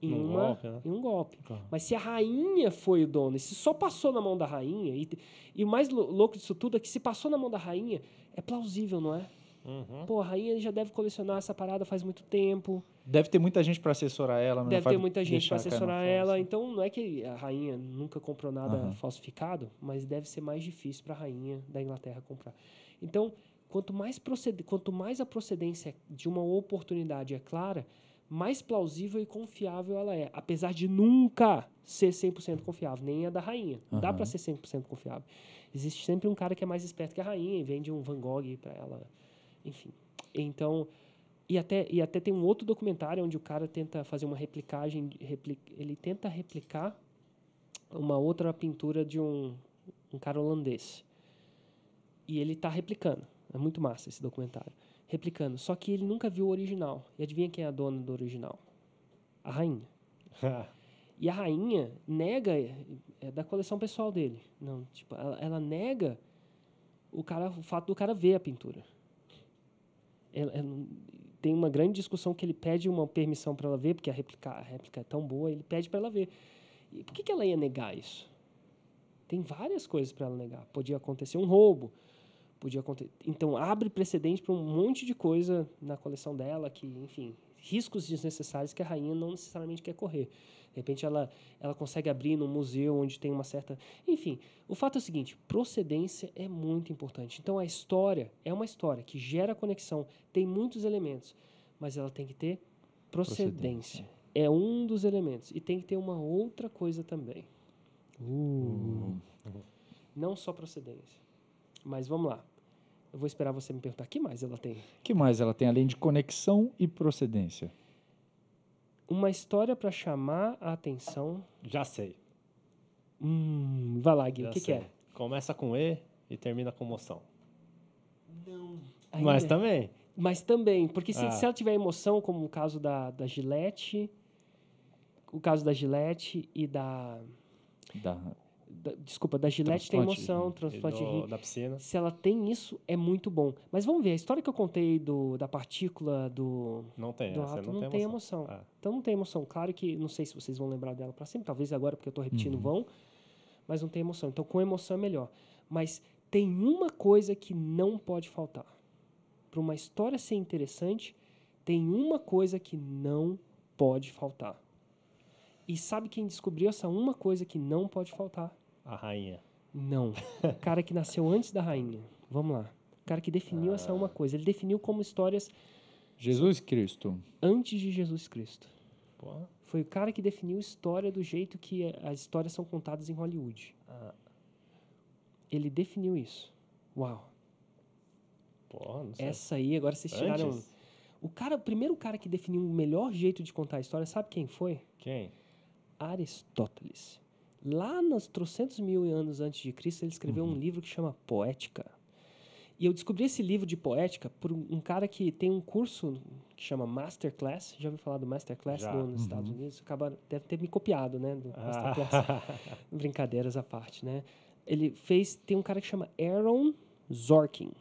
em, um uma, golpe, né? em um golpe. Claro. Tá. Mas se a rainha foi o dono, se só passou na mão da rainha, e, e o mais louco disso tudo é que se passou na mão da rainha, é plausível, não é? Uhum. Pô, a rainha já deve colecionar essa parada faz muito tempo. Deve ter muita gente para assessorar ela, né? Deve ter muita gente para assessorar ela. Então, não é que a rainha nunca comprou nada uhum. falsificado, mas deve ser mais difícil para a rainha da Inglaterra comprar. Então, quanto mais, quanto mais a procedência de uma oportunidade é clara, mais plausível e confiável ela é, apesar de nunca ser 100% confiável, nem a da rainha. Não uhum. dá para ser 100% confiável. Existe sempre um cara que é mais esperto que a rainha e vende um Van Gogh para ela, enfim. Então, e até e até tem um outro documentário onde o cara tenta fazer uma replicagem, ele tenta replicar uma outra pintura de um um cara holandês. E ele está replicando. É muito massa esse documentário replicando. Só que ele nunca viu o original. E adivinha quem é a dona do original? A rainha. e a rainha nega, é da coleção pessoal dele. Não, tipo, ela, ela nega o, cara, o fato do cara ver a pintura. Ela, ela, tem uma grande discussão que ele pede uma permissão para ela ver, porque a réplica, a réplica é tão boa, ele pede para ela ver. E por que, que ela ia negar isso? Tem várias coisas para ela negar. Podia acontecer um roubo, Podia acontecer. Então, abre precedente para um monte de coisa na coleção dela que, enfim, riscos desnecessários que a rainha não necessariamente quer correr. De repente, ela, ela consegue abrir num museu onde tem uma certa. Enfim, o fato é o seguinte: procedência é muito importante. Então, a história é uma história que gera conexão, tem muitos elementos, mas ela tem que ter procedência. procedência. É um dos elementos. E tem que ter uma outra coisa também. Uh. Não só procedência. Mas vamos lá. Eu vou esperar você me perguntar que mais ela tem. Que mais ela tem além de conexão e procedência? Uma história para chamar a atenção. Já sei. Hum, vai lá, Gui, o que, que, é? Começa com E e termina com emoção. Não. Ainda. Mas também. Mas também, porque se, ah. se ela tiver emoção, como o caso da, da Gillette, o caso da Gillette e da... Da da, desculpa, da Gillette tem emoção, transplante de da piscina. Se ela tem isso, é muito bom. Mas vamos ver, a história que eu contei do, da partícula do não tem, do átomo, não, não, tem emoção. emoção. Ah. Então não tem emoção. Claro que não sei se vocês vão lembrar dela para sempre, talvez agora porque eu estou repetindo uhum. vão, mas não tem emoção. Então com emoção é melhor. Mas tem uma coisa que não pode faltar. Para uma história ser interessante, tem uma coisa que não pode faltar. E sabe quem descobriu essa uma coisa que não pode faltar? A rainha. Não. O cara que nasceu antes da rainha. Vamos lá. O cara que definiu ah. essa uma coisa. Ele definiu como histórias. Jesus Cristo. Antes de Jesus Cristo. Pô. Foi o cara que definiu história do jeito que as histórias são contadas em Hollywood. Ah. Ele definiu isso. Uau. Pô, não sei. Essa aí, agora vocês tiraram. Antes? O cara, o primeiro cara que definiu o melhor jeito de contar a história, sabe quem foi? Quem? Aristóteles. Lá nos trocentos mil anos antes de Cristo, ele escreveu uhum. um livro que chama Poética. E eu descobri esse livro de poética por um cara que tem um curso que chama Masterclass. Já ouviu falar do Masterclass do, nos uhum. Estados Unidos? acaba deve ter me copiado, né? Do ah. Masterclass. Brincadeiras à parte, né? Ele fez... Tem um cara que chama Aaron Zorkin.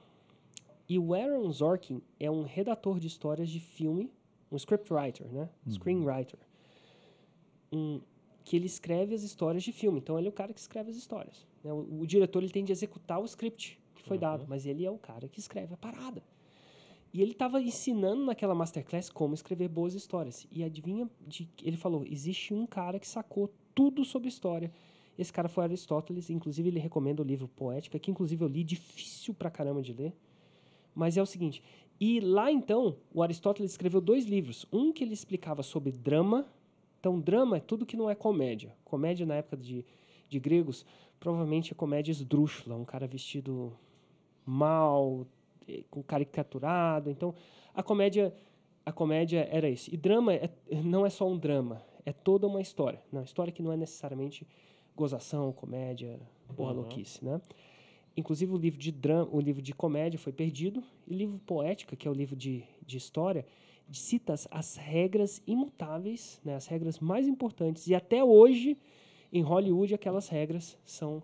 E o Aaron Zorkin é um redator de histórias de filme, um scriptwriter, né? Uhum. Screenwriter. Um que ele escreve as histórias de filme. Então ele é o cara que escreve as histórias. Né? O, o, diretor ele tem de executar o script que foi uhum. dado, mas ele é o cara que escreve a parada. E ele estava ensinando naquela masterclass como escrever boas histórias. E adivinha, de, ele falou: existe um cara que sacou tudo sobre história. Esse cara foi Aristóteles, inclusive ele recomenda o livro Poética, que inclusive eu li, difícil pra caramba de ler. Mas é o seguinte, e lá então, o Aristóteles escreveu dois livros. Um que ele explicava sobre drama então, drama é tudo que não é comédia. Comédia, na época de, de gregos, provavelmente é comédia esdrúxula, um cara vestido mal, com caricaturado. Então, a comédia a comédia era isso. E drama é, não é só um drama, é toda uma história. uma história que não é necessariamente gozação, comédia, porra uhum. louquice, né? Inclusive o livro de drama, o livro de comédia foi perdido, e o livro poética, que é o livro de, de história, cita as regras imutáveis, né, as regras mais importantes. E até hoje, em Hollywood, aquelas regras são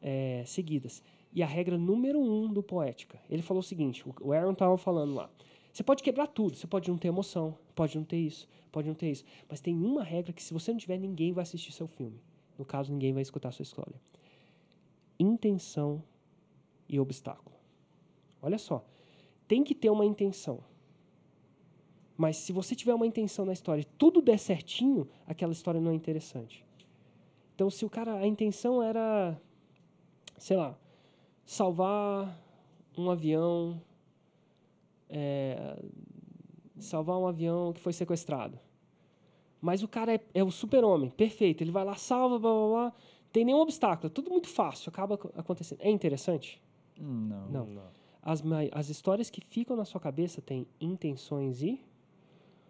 é, seguidas. E a regra número um do Poética. Ele falou o seguinte: o Aaron estava falando lá. Você pode quebrar tudo, você pode não ter emoção, pode não ter isso, pode não ter isso. Mas tem uma regra que, se você não tiver, ninguém vai assistir seu filme. No caso, ninguém vai escutar sua história. Intenção e obstáculo. Olha só. Tem que ter uma intenção mas se você tiver uma intenção na história e tudo der certinho, aquela história não é interessante. Então, se o cara, a intenção era, sei lá, salvar um avião, é, salvar um avião que foi sequestrado. Mas o cara é, é o super-homem, perfeito, ele vai lá, salva, blá, blá, blá, tem nenhum obstáculo, é tudo muito fácil, acaba acontecendo. É interessante? Não. Não. não. As, as histórias que ficam na sua cabeça têm intenções e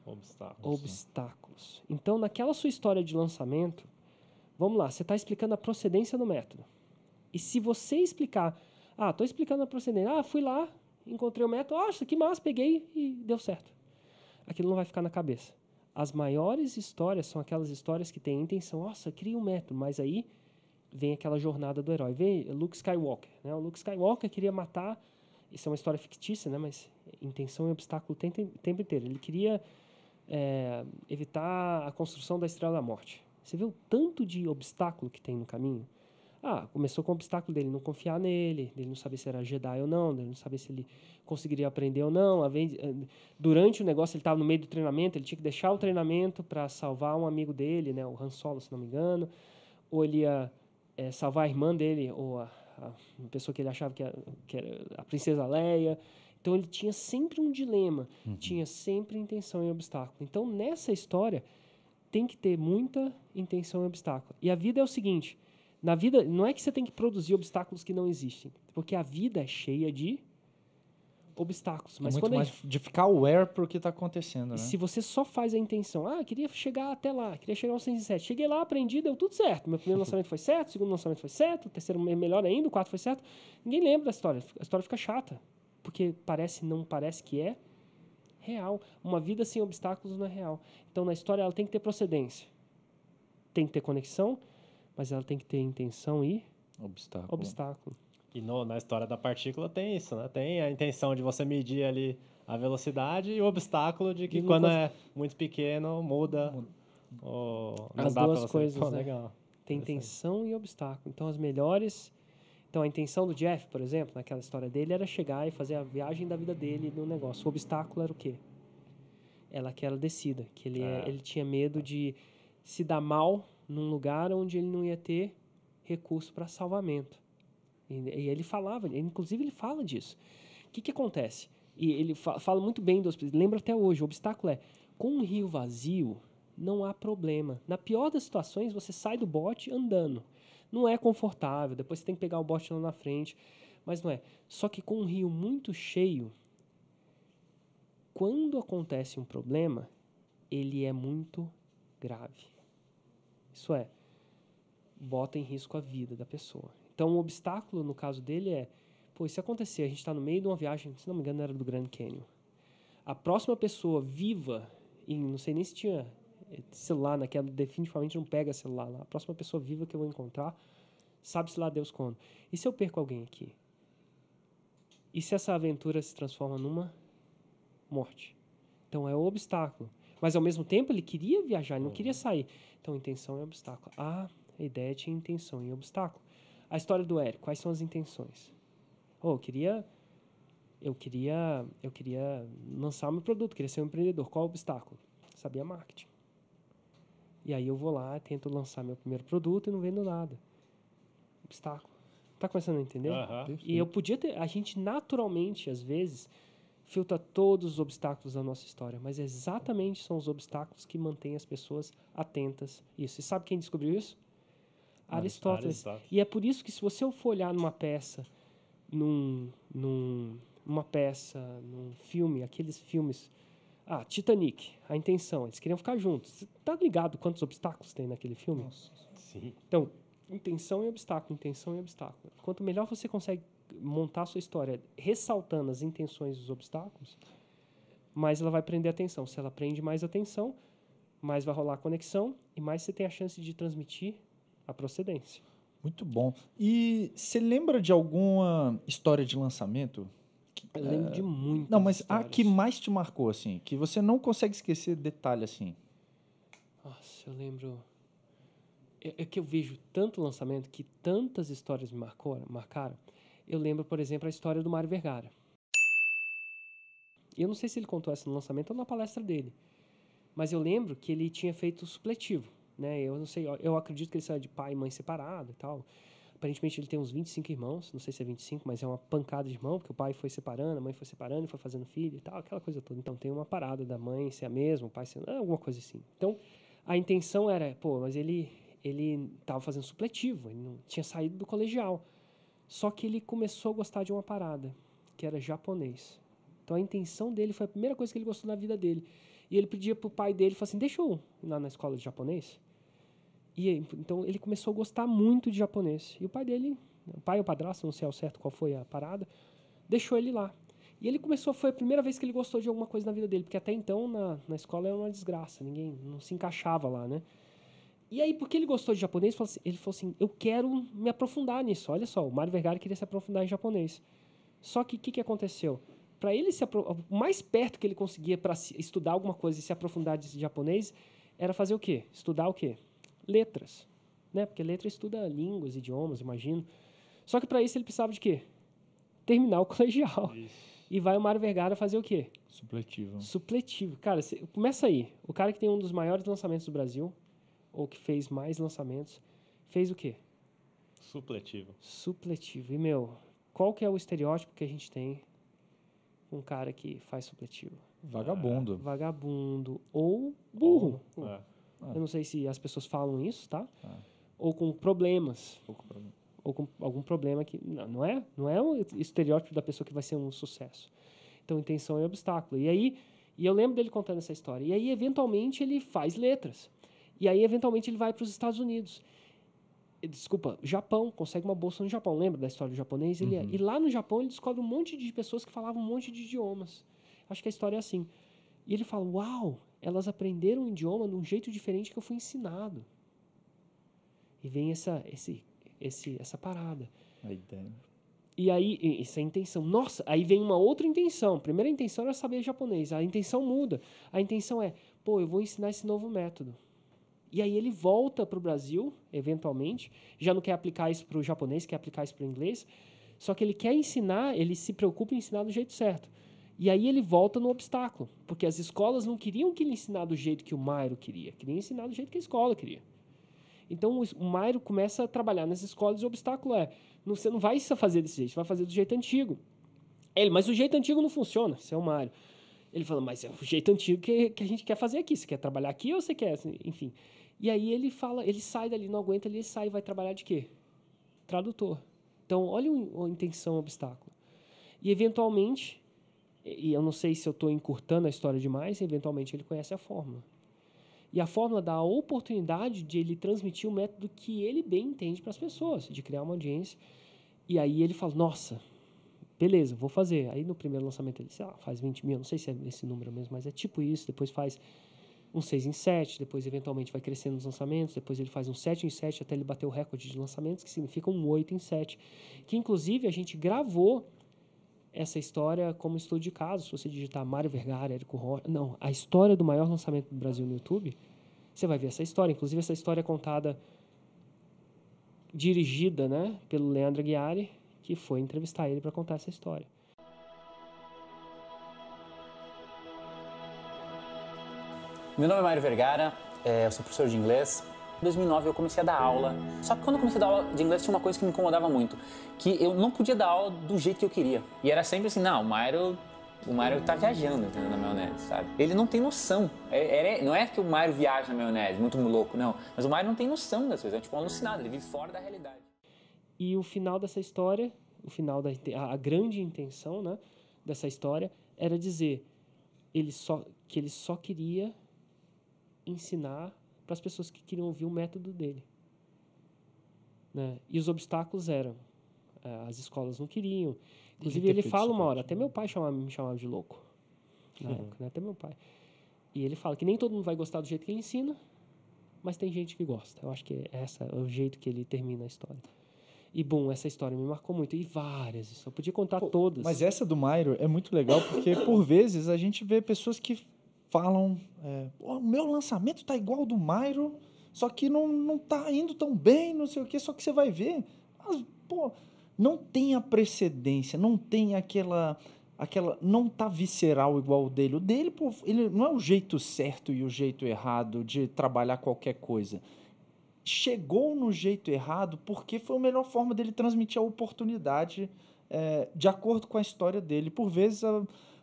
Obstáculos. Obstáculos. Então, naquela sua história de lançamento, vamos lá, você está explicando a procedência do método. E se você explicar, ah, estou explicando a procedência, ah, fui lá, encontrei o método, nossa, ah, que massa, peguei e deu certo. Aquilo não vai ficar na cabeça. As maiores histórias são aquelas histórias que têm intenção, nossa, cria um método, mas aí vem aquela jornada do herói. Vem Luke Skywalker. Né? O Luke Skywalker queria matar. Isso é uma história fictícia, né? mas intenção e obstáculo o tempo inteiro. Ele queria é, evitar a construção da Estrela da Morte. Você vê o tanto de obstáculo que tem no caminho. Ah, começou com o obstáculo dele não confiar nele, dele não saber se era Jedi ou não, dele não saber se ele conseguiria aprender ou não. Eh, durante o negócio, ele estava no meio do treinamento, ele tinha que deixar o treinamento para salvar um amigo dele, né, o Han Solo, se não me engano. Ou ele ia é, salvar a irmã dele, ou a, a pessoa que ele achava que era, que era a princesa Leia. Então ele tinha sempre um dilema, uhum. tinha sempre intenção e obstáculo. Então nessa história tem que ter muita intenção e obstáculo. E a vida é o seguinte: na vida não é que você tem que produzir obstáculos que não existem, porque a vida é cheia de obstáculos. É mas é muito mais gente... de ficar aware o que está acontecendo, né? Se você só faz a intenção, ah, queria chegar até lá, queria chegar aos 107, cheguei lá, aprendi, deu tudo certo. Meu primeiro lançamento foi certo, o segundo lançamento foi certo, o terceiro melhor ainda, o quarto foi certo. Ninguém lembra da história, a história fica chata porque parece, não parece que é real. Uma vida sem obstáculos não é real. Então, na história, ela tem que ter procedência, tem que ter conexão, mas ela tem que ter intenção e obstáculo. obstáculo. E no, na história da partícula tem isso, né? Tem a intenção de você medir ali a velocidade e o obstáculo de que e quando cons... é muito pequeno muda. O... As duas coisas, né? Legal. Tem intenção e obstáculo. Então as melhores então a intenção do Jeff, por exemplo, naquela história dele, era chegar e fazer a viagem da vida dele no negócio. O obstáculo era o quê? Ela ela decida. que ele, ah. ele tinha medo de se dar mal num lugar onde ele não ia ter recurso para salvamento. E, e, ele falava, ele, inclusive ele fala disso. O que, que acontece? E ele fa fala muito bem do hospital. Lembra até hoje, o obstáculo é, com um rio vazio, não há problema. Na pior das situações, você sai do bote andando. Não é confortável, depois você tem que pegar o bote lá na frente, mas não é. Só que com um rio muito cheio, quando acontece um problema, ele é muito grave. Isso é, bota em risco a vida da pessoa. Então, o obstáculo no caso dele é: pô, se acontecer, a gente está no meio de uma viagem, se não me engano, era do Grand Canyon. A próxima pessoa viva, e não sei nem se tinha celular naquela né, é definitivamente não pega celular lá. A próxima pessoa viva que eu vou encontrar, sabe-se lá Deus quando. E se eu perco alguém aqui? E se essa aventura se transforma numa morte? Então é o um obstáculo. Mas ao mesmo tempo ele queria viajar, ele não queria uhum. sair. Então intenção é obstáculo. Ah, a ideia tinha intenção e obstáculo. A história do Eric, quais são as intenções? Oh, eu queria eu queria eu queria lançar meu produto, queria ser um empreendedor. Qual o obstáculo? Sabia marketing. E aí eu vou lá, tento lançar meu primeiro produto e não vendo nada. Obstáculo. Tá começando a entender? E eu podia ter. A gente naturalmente, às vezes, filtra todos os obstáculos da nossa história, mas é exatamente são os obstáculos que mantêm as pessoas atentas a isso. E sabe quem descobriu isso? Aristóteles. Aristóteles. E é por isso que se você for olhar numa peça, num, num, numa peça, num filme, aqueles filmes ah, Titanic, a intenção, eles queriam ficar juntos. Você tá ligado quantos obstáculos tem naquele filme? Nossa, sim. Então, intenção e obstáculo, intenção e obstáculo. Quanto melhor você consegue montar a sua história ressaltando as intenções dos obstáculos, mais ela vai prender atenção. Se ela prende mais atenção, mais vai rolar a conexão e mais você tem a chance de transmitir a procedência. Muito bom. E você lembra de alguma história de lançamento eu lembro de é. muito. Não, mas histórias. a que mais te marcou, assim, que você não consegue esquecer detalhe, assim. Nossa, eu lembro. É, é que eu vejo tanto lançamento que tantas histórias me marcaram, marcaram. Eu lembro, por exemplo, a história do Mário Vergara. Eu não sei se ele contou essa no lançamento ou na palestra dele, mas eu lembro que ele tinha feito supletivo, né? Eu não sei, eu acredito que ele saiu de pai e mãe separado e tal aparentemente ele tem uns 25 irmãos, não sei se é 25, mas é uma pancada de irmão, porque o pai foi separando, a mãe foi separando, foi fazendo filho e tal, aquela coisa toda. Então tem uma parada da mãe ser a mesma, o pai ser é, alguma coisa assim. Então a intenção era, pô, mas ele ele estava fazendo supletivo, ele não tinha saído do colegial. Só que ele começou a gostar de uma parada, que era japonês. Então a intenção dele foi a primeira coisa que ele gostou na vida dele. E ele pedia pro pai dele, falou assim, deixa eu ir lá na escola de japonês. E então ele começou a gostar muito de japonês. E o pai dele, o pai ou padrasto, não sei ao certo qual foi a parada, deixou ele lá. E ele começou, foi a primeira vez que ele gostou de alguma coisa na vida dele, porque até então na, na escola era uma desgraça, ninguém não se encaixava lá, né? E aí, porque ele gostou de japonês, assim, ele falou assim: eu quero me aprofundar nisso. Olha só, o Mário Vergara queria se aprofundar em japonês. Só que o que, que aconteceu? Para ele se mais perto que ele conseguia para estudar alguma coisa e se aprofundar de japonês, era fazer o quê? Estudar o quê? letras, né? Porque letra estuda línguas, idiomas, imagino. Só que para isso ele precisava de quê? Terminar o colegial. Isso. E vai o Mário Vergara fazer o quê? Supletivo. Supletivo. Cara, cê, começa aí. O cara que tem um dos maiores lançamentos do Brasil, ou que fez mais lançamentos, fez o quê? Supletivo. Supletivo. E, meu, qual que é o estereótipo que a gente tem com um cara que faz supletivo? Vagabundo. Vagabundo. Ou burro. Ou, é. Ah. Eu não sei se as pessoas falam isso, tá? Ah. Ou com problemas. Ou com, problema. ou com algum problema que. Não, não é não é o um estereótipo da pessoa que vai ser um sucesso. Então, intenção é obstáculo. E aí, e eu lembro dele contando essa história. E aí, eventualmente, ele faz letras. E aí, eventualmente, ele vai para os Estados Unidos. Desculpa, Japão, consegue uma bolsa no Japão. Lembra da história do japonês? Ele é, uhum. E lá no Japão, ele descobre um monte de pessoas que falavam um monte de idiomas. Acho que a história é assim. E ele fala: Uau, elas aprenderam o idioma de um jeito diferente que eu fui ensinado. E vem essa, esse, esse, essa parada. ideia. e aí, essa é a intenção. Nossa, aí vem uma outra intenção. A primeira intenção era saber japonês. A intenção muda. A intenção é, pô, eu vou ensinar esse novo método. E aí ele volta para o Brasil, eventualmente, já não quer aplicar isso para o japonês, quer aplicar isso para o inglês, só que ele quer ensinar, ele se preocupa em ensinar do jeito certo. E aí ele volta no obstáculo, porque as escolas não queriam que ele ensinasse do jeito que o Mairo queria, queriam ensinar do jeito que a escola queria. Então o Mairo começa a trabalhar nas escolas e o obstáculo é: não, você não vai fazer desse jeito, você vai fazer do jeito antigo. Ele, mas o jeito antigo não funciona, você é o Mairo. Ele fala, mas é o jeito antigo que, que a gente quer fazer aqui. Você quer trabalhar aqui ou você quer? Enfim. E aí ele fala, ele sai dali, não aguenta ali, ele sai e vai trabalhar de quê? Tradutor. Então, olha a intenção, o obstáculo. E eventualmente e eu não sei se eu estou encurtando a história demais, eventualmente ele conhece a fórmula. E a fórmula dá a oportunidade de ele transmitir o método que ele bem entende para as pessoas, de criar uma audiência. E aí ele fala: Nossa, beleza, vou fazer. Aí no primeiro lançamento ele sei lá, faz 20 mil, não sei se é esse número mesmo, mas é tipo isso. Depois faz um 6 em 7, depois eventualmente vai crescendo os lançamentos, depois ele faz um 7 em 7 até ele bater o recorde de lançamentos, que significa um 8 em 7. Que inclusive a gente gravou essa história como estudo de caso. Se você digitar Mário Vergara, Érico Rocha, não, a história do maior lançamento do Brasil no YouTube, você vai ver essa história. Inclusive, essa história é contada, dirigida né, pelo Leandro Aguiari, que foi entrevistar ele para contar essa história. Meu nome é Mário Vergara, é, eu sou professor de inglês, em 2009 eu comecei a dar aula. Só que quando eu comecei a dar aula de inglês tinha uma coisa que me incomodava muito, que eu não podia dar aula do jeito que eu queria. E era sempre assim, não, o Mairo o Mário tá viajando, entendeu? Tá na maionese, sabe? Ele não tem noção. É, é, não é que o Mário viaja na maionese, muito louco, não. Mas o Mário não tem noção das coisas, é tipo um alucinado, ele vive fora da realidade. E o final dessa história, o final da a, a grande intenção, né, dessa história era dizer ele só que ele só queria ensinar para as pessoas que queriam ouvir o método dele. Né? E os obstáculos eram é, as escolas não queriam. Inclusive, ele fala uma hora, até né? meu pai chamava, me chamava de louco. Na uhum. época, né? Até meu pai. E ele fala que nem todo mundo vai gostar do jeito que ele ensina, mas tem gente que gosta. Eu acho que essa é o jeito que ele termina a história. E, bom, essa história me marcou muito. E várias, eu podia contar Pô, todas. Mas essa do Mairo é muito legal, porque, por vezes, a gente vê pessoas que falam: é, o meu lançamento está igual ao do Mairo, só que não, não tá indo tão bem, não sei o quê, só que você vai ver. Mas, pô, não tem a precedência, não tem aquela. aquela não tá visceral igual o dele. O dele, pô, ele não é o jeito certo e o jeito errado de trabalhar qualquer coisa. Chegou no jeito errado porque foi a melhor forma dele transmitir a oportunidade é, de acordo com a história dele. Por vezes. A,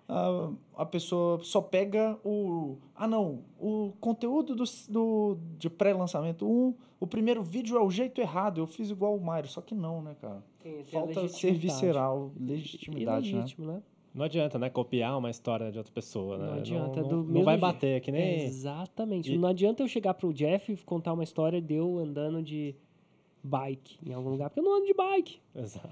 a, a pessoa só pega o. Ah, não, o conteúdo do, do, de pré-lançamento 1, um, o primeiro vídeo é o jeito errado, eu fiz igual o Mário, só que não, né, cara? Tem, tem Falta ser visceral, legitimidade. né? né? Não adianta, né? Copiar uma história de outra pessoa, né? Não adianta. Não, não, não vai bater, é que nem... Exatamente. E... Não adianta eu chegar pro Jeff e contar uma história de eu andando de bike em algum lugar, porque eu não ando de bike. Exato.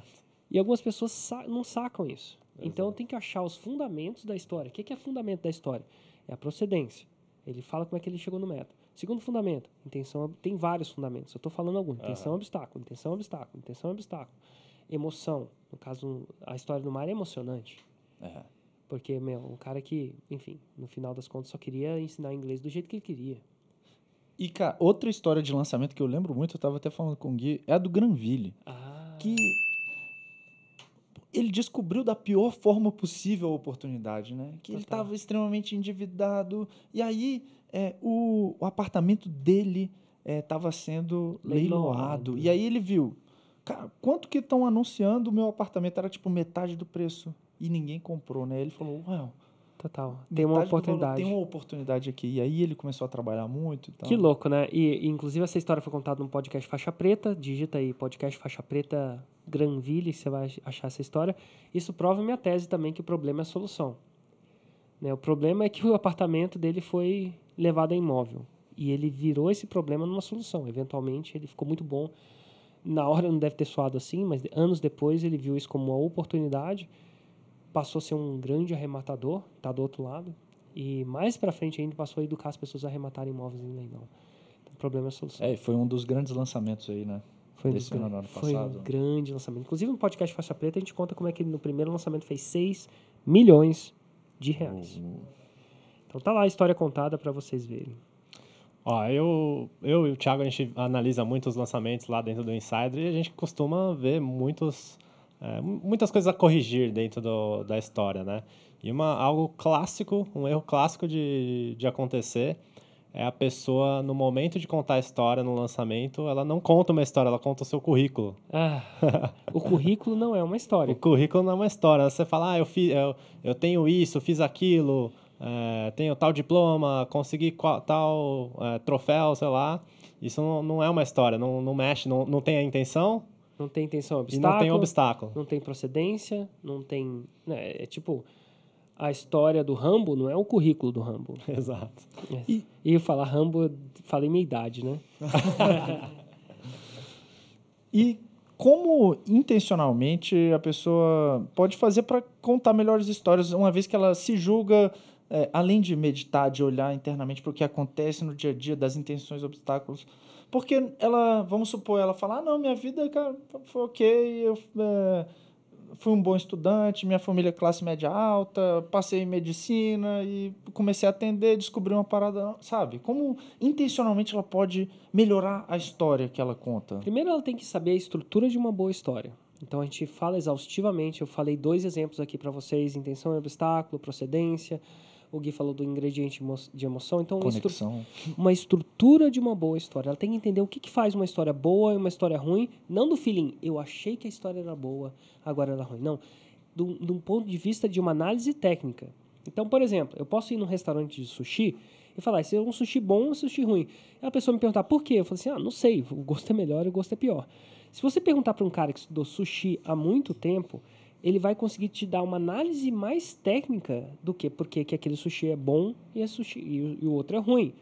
E algumas pessoas sa não sacam isso. Então eu tenho que achar os fundamentos da história. O que é, que é fundamento da história? É a procedência. Ele fala como é que ele chegou no meta. Segundo fundamento, intenção tem vários fundamentos. Eu estou falando algum. Intenção uhum. obstáculo, intenção é obstáculo, intenção é obstáculo. Emoção, no caso a história do mar é emocionante. Uhum. Porque meu, um cara que, enfim, no final das contas só queria ensinar inglês do jeito que ele queria. E cara, outra história de lançamento que eu lembro muito, eu estava até falando com o Gui, é a do Granville. Ah. Que ele descobriu da pior forma possível a oportunidade, né? Que Total. ele estava extremamente endividado. E aí é, o, o, apartamento dele estava é, sendo leiloado. leiloado. E aí ele viu, cara, quanto que estão anunciando o meu apartamento? Era tipo metade do preço. E ninguém comprou, né? Ele falou, uau. Total. Tem uma oportunidade. Tem uma oportunidade aqui. E aí ele começou a trabalhar muito. Então... Que louco, né? E, inclusive, essa história foi contada no podcast Faixa Preta. Digita aí, podcast Faixa Preta Granville, você vai achar essa história. Isso prova minha tese também que o problema é a solução. Né? O problema é que o apartamento dele foi levado a imóvel. E ele virou esse problema numa solução. Eventualmente, ele ficou muito bom. Na hora não deve ter soado assim, mas anos depois ele viu isso como uma oportunidade. Passou a ser um grande arrematador, está do outro lado. E mais para frente ainda passou a educar as pessoas a arrematarem imóveis em leilão. Então, o problema é a solução. É, foi um dos grandes lançamentos aí, né? Foi desse ano, ano passado. Foi um grande lançamento. Inclusive no podcast Faixa Preta a gente conta como é que no primeiro lançamento fez 6 milhões de reais. Uhum. Então tá lá a história contada para vocês verem. Ó, eu, eu e o Thiago, a gente analisa muitos lançamentos lá dentro do Insider e a gente costuma ver muitos, é, muitas coisas a corrigir dentro do, da história, né? E uma, algo clássico, um erro clássico de, de acontecer é a pessoa, no momento de contar a história no lançamento, ela não conta uma história, ela conta o seu currículo. Ah, o currículo não é uma história. O currículo não é uma história. Você fala, ah, eu, fiz, eu, eu tenho isso, fiz aquilo, é, tenho tal diploma, consegui qual, tal é, troféu, sei lá. Isso não, não é uma história, não, não mexe, não, não tem a intenção. Não tem intenção, obstáculo. E não tem obstáculo. Não tem procedência, não tem. Né, é tipo a história do Rambo não é o currículo do Rambo. Exato. É. E, falar Rambo, falei minha idade, né? e como intencionalmente a pessoa pode fazer para contar melhores histórias, uma vez que ela se julga, é, além de meditar, de olhar internamente para o que acontece no dia a dia, das intenções, obstáculos. Porque ela, vamos supor, ela fala: ah, não, minha vida cara, foi ok, eu. É, fui um bom estudante, minha família é classe média alta, passei em medicina e comecei a atender, descobri uma parada, sabe? Como intencionalmente ela pode melhorar a história que ela conta? Primeiro ela tem que saber a estrutura de uma boa história. Então a gente fala exaustivamente, eu falei dois exemplos aqui para vocês, intenção e obstáculo, procedência, o Gui falou do ingrediente de emoção. Então, uma, estru uma estrutura de uma boa história. Ela tem que entender o que, que faz uma história boa e uma história ruim. Não do feeling, eu achei que a história era boa, agora é ruim. Não. Do, de um ponto de vista de uma análise técnica. Então, por exemplo, eu posso ir num restaurante de sushi e falar, esse é um sushi bom ou um sushi ruim? E a pessoa me perguntar, por quê? Eu falo assim, ah, não sei, o gosto é melhor, o gosto é pior. Se você perguntar para um cara que estudou sushi há muito tempo, ele vai conseguir te dar uma análise mais técnica do que porque que aquele sushi é bom e, é sushi, e, e o outro é ruim,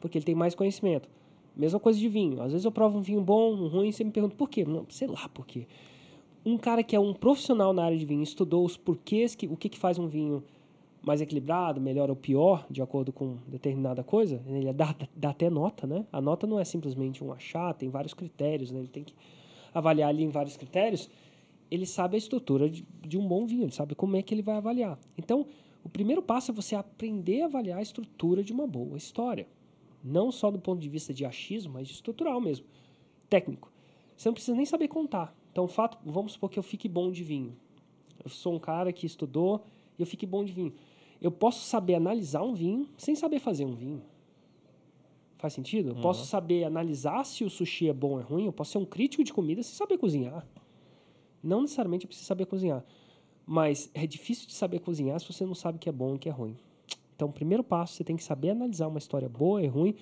porque ele tem mais conhecimento. Mesma coisa de vinho. Às vezes eu provo um vinho bom, um ruim, e você me pergunta por quê? Não, sei lá por quê. Um cara que é um profissional na área de vinho estudou os porquês, que, o que, que faz um vinho mais equilibrado, melhor ou pior, de acordo com determinada coisa. Ele dá, dá até nota, né? A nota não é simplesmente um achar, tem vários critérios, né? Ele tem que avaliar ali em vários critérios ele sabe a estrutura de, de, um bom vinho, ele sabe como é que ele vai avaliar. Então, o primeiro passo é você aprender a avaliar a estrutura de uma boa história. Não só do ponto de vista de achismo, mas de estrutural mesmo, técnico. Você não precisa nem saber contar. Então, fato, vamos supor que eu fique bom de vinho. Eu sou um cara que estudou e eu fique bom de vinho. Eu posso saber analisar um vinho sem saber fazer um vinho. Faz sentido? Eu uhum. posso saber analisar se o sushi é bom ou é ruim. Eu posso ser um crítico de comida sem saber cozinhar. Não necessariamente precisa saber cozinhar, mas é difícil de saber cozinhar se você não sabe o que é bom e o que é ruim. Então, o primeiro passo, você tem que saber analisar uma história boa e ruim,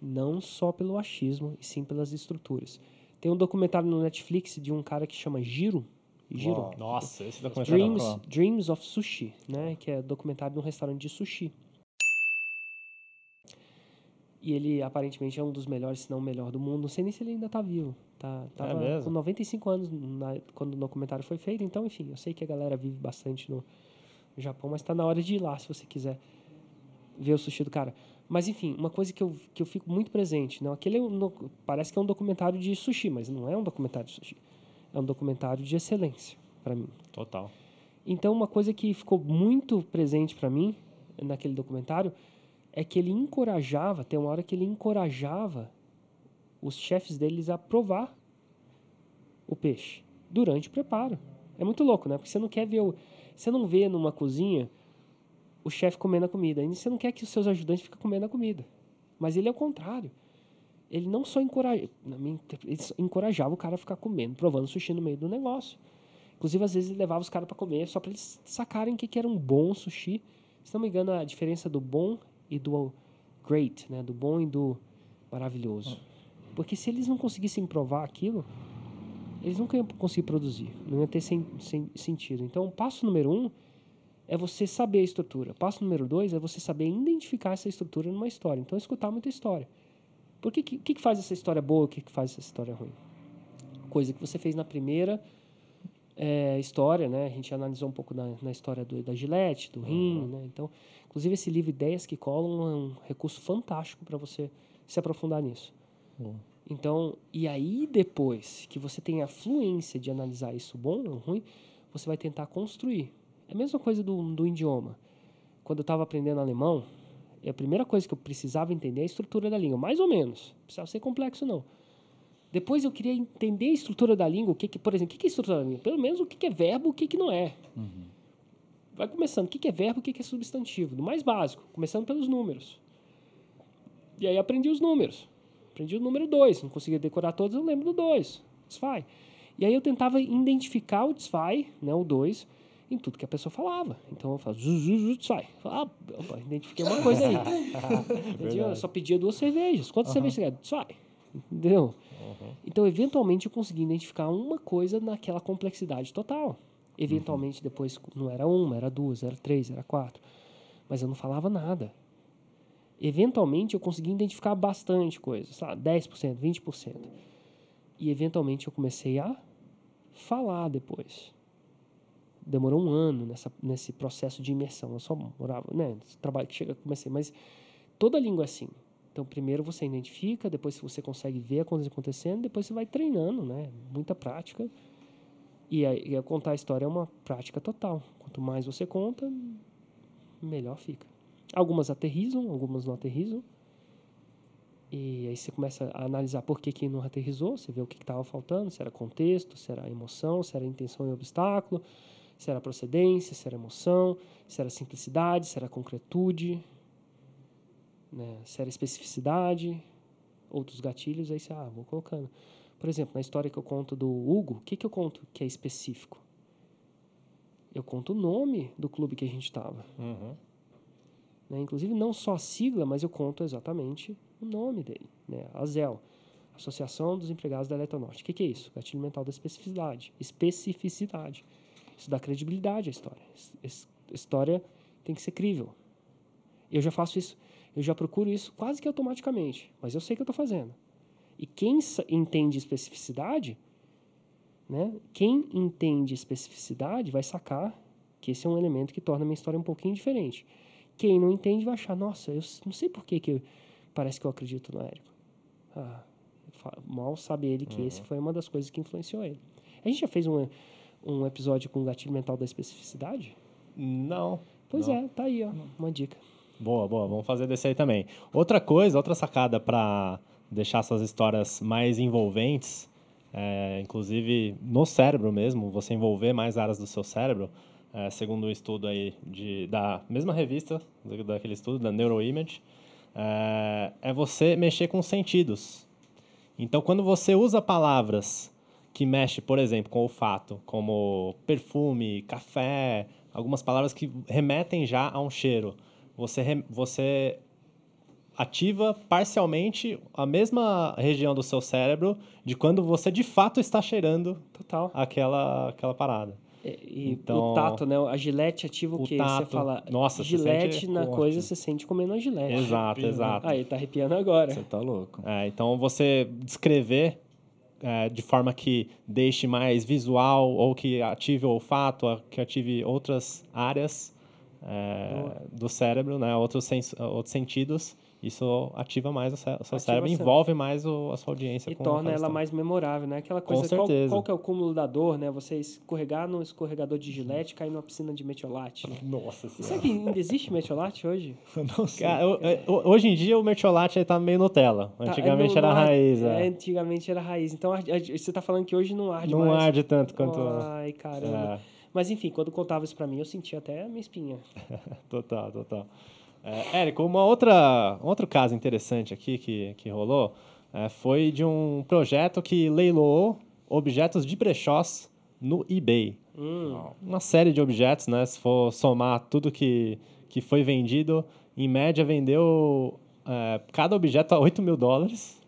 não só pelo achismo, e sim pelas estruturas. Tem um documentário no Netflix de um cara que chama Giro. Giro. Nossa, esse documentário. É Dreams, Dreams of Sushi, né? Que é documentário de um restaurante de sushi. E ele aparentemente é um dos melhores, se não o melhor do mundo. Não sei nem se ele ainda está vivo. Tá, é tava é com 95 anos na, quando o documentário foi feito. Então, enfim, eu sei que a galera vive bastante no, Japão, mas está na hora de ir lá se você quiser ver o sushi do cara. Mas, enfim, uma coisa que eu, que eu fico muito presente. Não, aquele é um, parece que é um documentário de sushi, mas não é um documentário de sushi. É um documentário de excelência, para mim. Total. Então, uma coisa que ficou muito presente para mim naquele documentário é que ele encorajava, tem uma hora que ele encorajava os chefes deles a provar o peixe durante o preparo. É muito louco, né? Porque você não quer ver o, você não vê numa cozinha o chefe comendo a comida, ainda você não quer que os seus ajudantes fiquem comendo a comida. Mas ele é o contrário. Ele não só encorajava, ele encorajava o cara a ficar comendo, provando sushi no meio do negócio. Inclusive, às vezes ele levava os caras para comer só para eles sacarem o que, que era um bom sushi. Se não me engano, a diferença do bom e do great, né? do bom e do maravilhoso. Hum. Porque se eles não conseguissem provar aquilo, eles nunca iam conseguir produzir, não ia ter sem, sem sentido. Então, passo número um é você saber a estrutura. Passo número dois é você saber identificar essa estrutura numa história. Então, escutar muita história. Por que, que, que faz essa história boa? O que faz essa história ruim? Coisa que você fez na primeira é, história, né? A gente analisou um pouco na, na história do, da Gillette, do rim, uhum. né? Então, inclusive esse livro Ideias que Colam é um recurso fantástico para você se aprofundar nisso. Uhum. Então, e aí depois que você tem a fluência de analisar isso bom ou ruim, você vai tentar construir. É a mesma coisa do, do idioma. Quando eu estava aprendendo alemão, a primeira coisa que eu precisava entender é a estrutura da língua, mais ou menos. Não precisava ser complexo, não. Depois eu queria entender a estrutura da língua, o que, que por exemplo, o que, que é estrutura da língua? Pelo menos o que, que é verbo, o que, que não é. Uhum. Vai começando, o que, que é verbo, o que, que é substantivo, do mais básico, começando pelos números. E aí aprendi os números. Aprendi o número 2, não conseguia decorar todos, eu lembro do 2, desfai. E aí eu tentava identificar o desfai, né, o 2, em tudo que a pessoa falava. Então eu falava, zuzuzu, desfai. Ah, opa, identifiquei uma coisa aí. eu só pedia duas cervejas. Quantas uhum. cervejas você quer? Desfai. Entendeu? Uhum. Então, eventualmente, eu consegui identificar uma coisa naquela complexidade total. Eventualmente, uhum. depois, não era uma, era duas, era três, era quatro. Mas eu não falava nada. Eventualmente, eu consegui identificar bastante coisa, sabe? 10%, 20%. E, eventualmente, eu comecei a falar depois. Demorou um ano nessa, nesse processo de imersão. Eu só morava, né? Trabalho que chega, comecei. Mas toda língua é assim. Então, primeiro você identifica, depois você consegue ver a coisa acontecendo, depois você vai treinando, né? Muita prática. E, aí, e contar a história é uma prática total. Quanto mais você conta, melhor fica. Algumas aterrizam, algumas não aterrizam. E aí você começa a analisar por que, que não aterrizou, você vê o que estava faltando, se era contexto, se era emoção, se era intenção e obstáculo, se era procedência, se era emoção, se era simplicidade, se era concretude, né, se era especificidade, outros gatilhos, aí você, ah, vou colocando. Por exemplo, na história que eu conto do Hugo, o que, que eu conto que é específico? Eu conto o nome do clube que a gente estava. Uhum. Né, inclusive, não só a sigla, mas eu conto exatamente o nome dele, né, a ZEL. Associação dos Empregados da Eletronorte. O que, que é isso? Gatilho mental da especificidade. Especificidade. Isso dá credibilidade à história. A História tem que ser crível. Eu já faço isso eu já procuro isso quase que automaticamente, mas eu sei que eu estou fazendo. E quem entende especificidade, né? Quem entende especificidade vai sacar que esse é um elemento que torna a minha história um pouquinho diferente. Quem não entende vai achar, nossa, eu não sei por que, que eu, parece que eu acredito no Érico. Ah, mal sabe ele que uhum. esse foi uma das coisas que influenciou ele. A gente já fez um, um episódio com o gatilho mental da especificidade? Não. Pois não. é, tá aí, ó, uma dica. Boa, boa. Vamos fazer desse aí também. Outra coisa, outra sacada para deixar suas histórias mais envolventes, é, inclusive no cérebro mesmo, você envolver mais áreas do seu cérebro, é, segundo o um estudo aí de, da mesma revista, daquele estudo, da Neuroimage, é, é você mexer com os sentidos. Então, quando você usa palavras que mexe, por exemplo, com o olfato, como perfume, café, algumas palavras que remetem já a um cheiro, você, você ativa parcialmente a mesma região do seu cérebro de quando você de fato está cheirando Total. Aquela, aquela parada. E, então, o tato, né? A gilete ativa o, o quê? Tato, você fala nossa, gilete você na forte. coisa, você sente comendo a gilete. Exato, né? exato. Aí tá arrepiando agora. Você tá louco. É, então você descrever é, de forma que deixe mais visual ou que ative o olfato, que ative outras áreas é, do... do cérebro, né? Outros, sens... outros sentidos. Isso ativa mais o, seu ativa cérebro, envolve mais o, a sua audiência. E torna ela mais memorável, né? Aquela coisa, com Qual, qual que é o cúmulo da dor, né? Você escorregar no escorregador de gilete e cair numa piscina de metiolate. Nossa Senhora. Será que ainda existe metiolate hoje? Não sei. Cara, eu, eu, hoje em dia o metiolate está meio Nutella. Tá, é antigamente tá, era raiz. É. É, antigamente era raiz. Então você está falando que hoje não arde não mais. Não arde tanto quanto... Ai, caramba. É. Mas enfim, quando contava isso para mim, eu sentia até a minha espinha. total, total. É, Érico, uma outra, outro caso interessante aqui que, que rolou é, foi de um projeto que leiloou objetos de brechós no eBay. Hum. Uma série de objetos, né? Se for somar tudo que, que foi vendido, em média vendeu é, cada objeto a 8 mil dólares.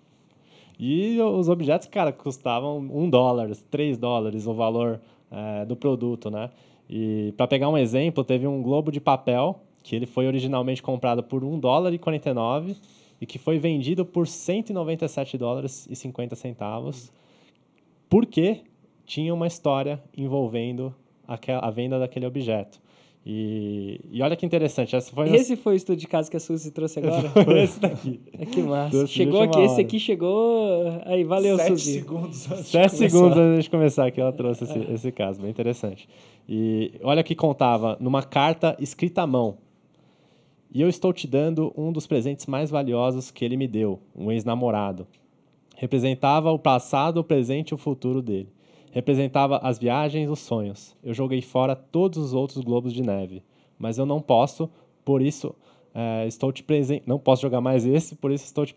E os objetos, cara, custavam 1 dólar, 3 dólares o valor é, do produto, né? E para pegar um exemplo, teve um globo de papel que ele foi originalmente comprado por 1 dólar e 49 e que foi vendido por 197 dólares e 50 centavos, porque tinha uma história envolvendo a venda daquele objeto. E, e olha que interessante, essa foi Esse foi o estudo de caso que a Suzy trouxe agora? Foi esse daqui. É que massa. Doce chegou aqui, esse aqui chegou. Aí, valeu, Sete Suzy. Segundos antes Sete de segundos antes de começar que ela trouxe esse, é. esse caso, bem interessante. E olha que contava numa carta escrita à mão. E eu estou te dando um dos presentes mais valiosos que ele me deu, um ex-namorado. Representava o passado, o presente e o futuro dele. Representava as viagens, os sonhos. Eu joguei fora todos os outros globos de neve, mas eu não posso, por isso é, estou te não posso jogar mais esse, por isso estou te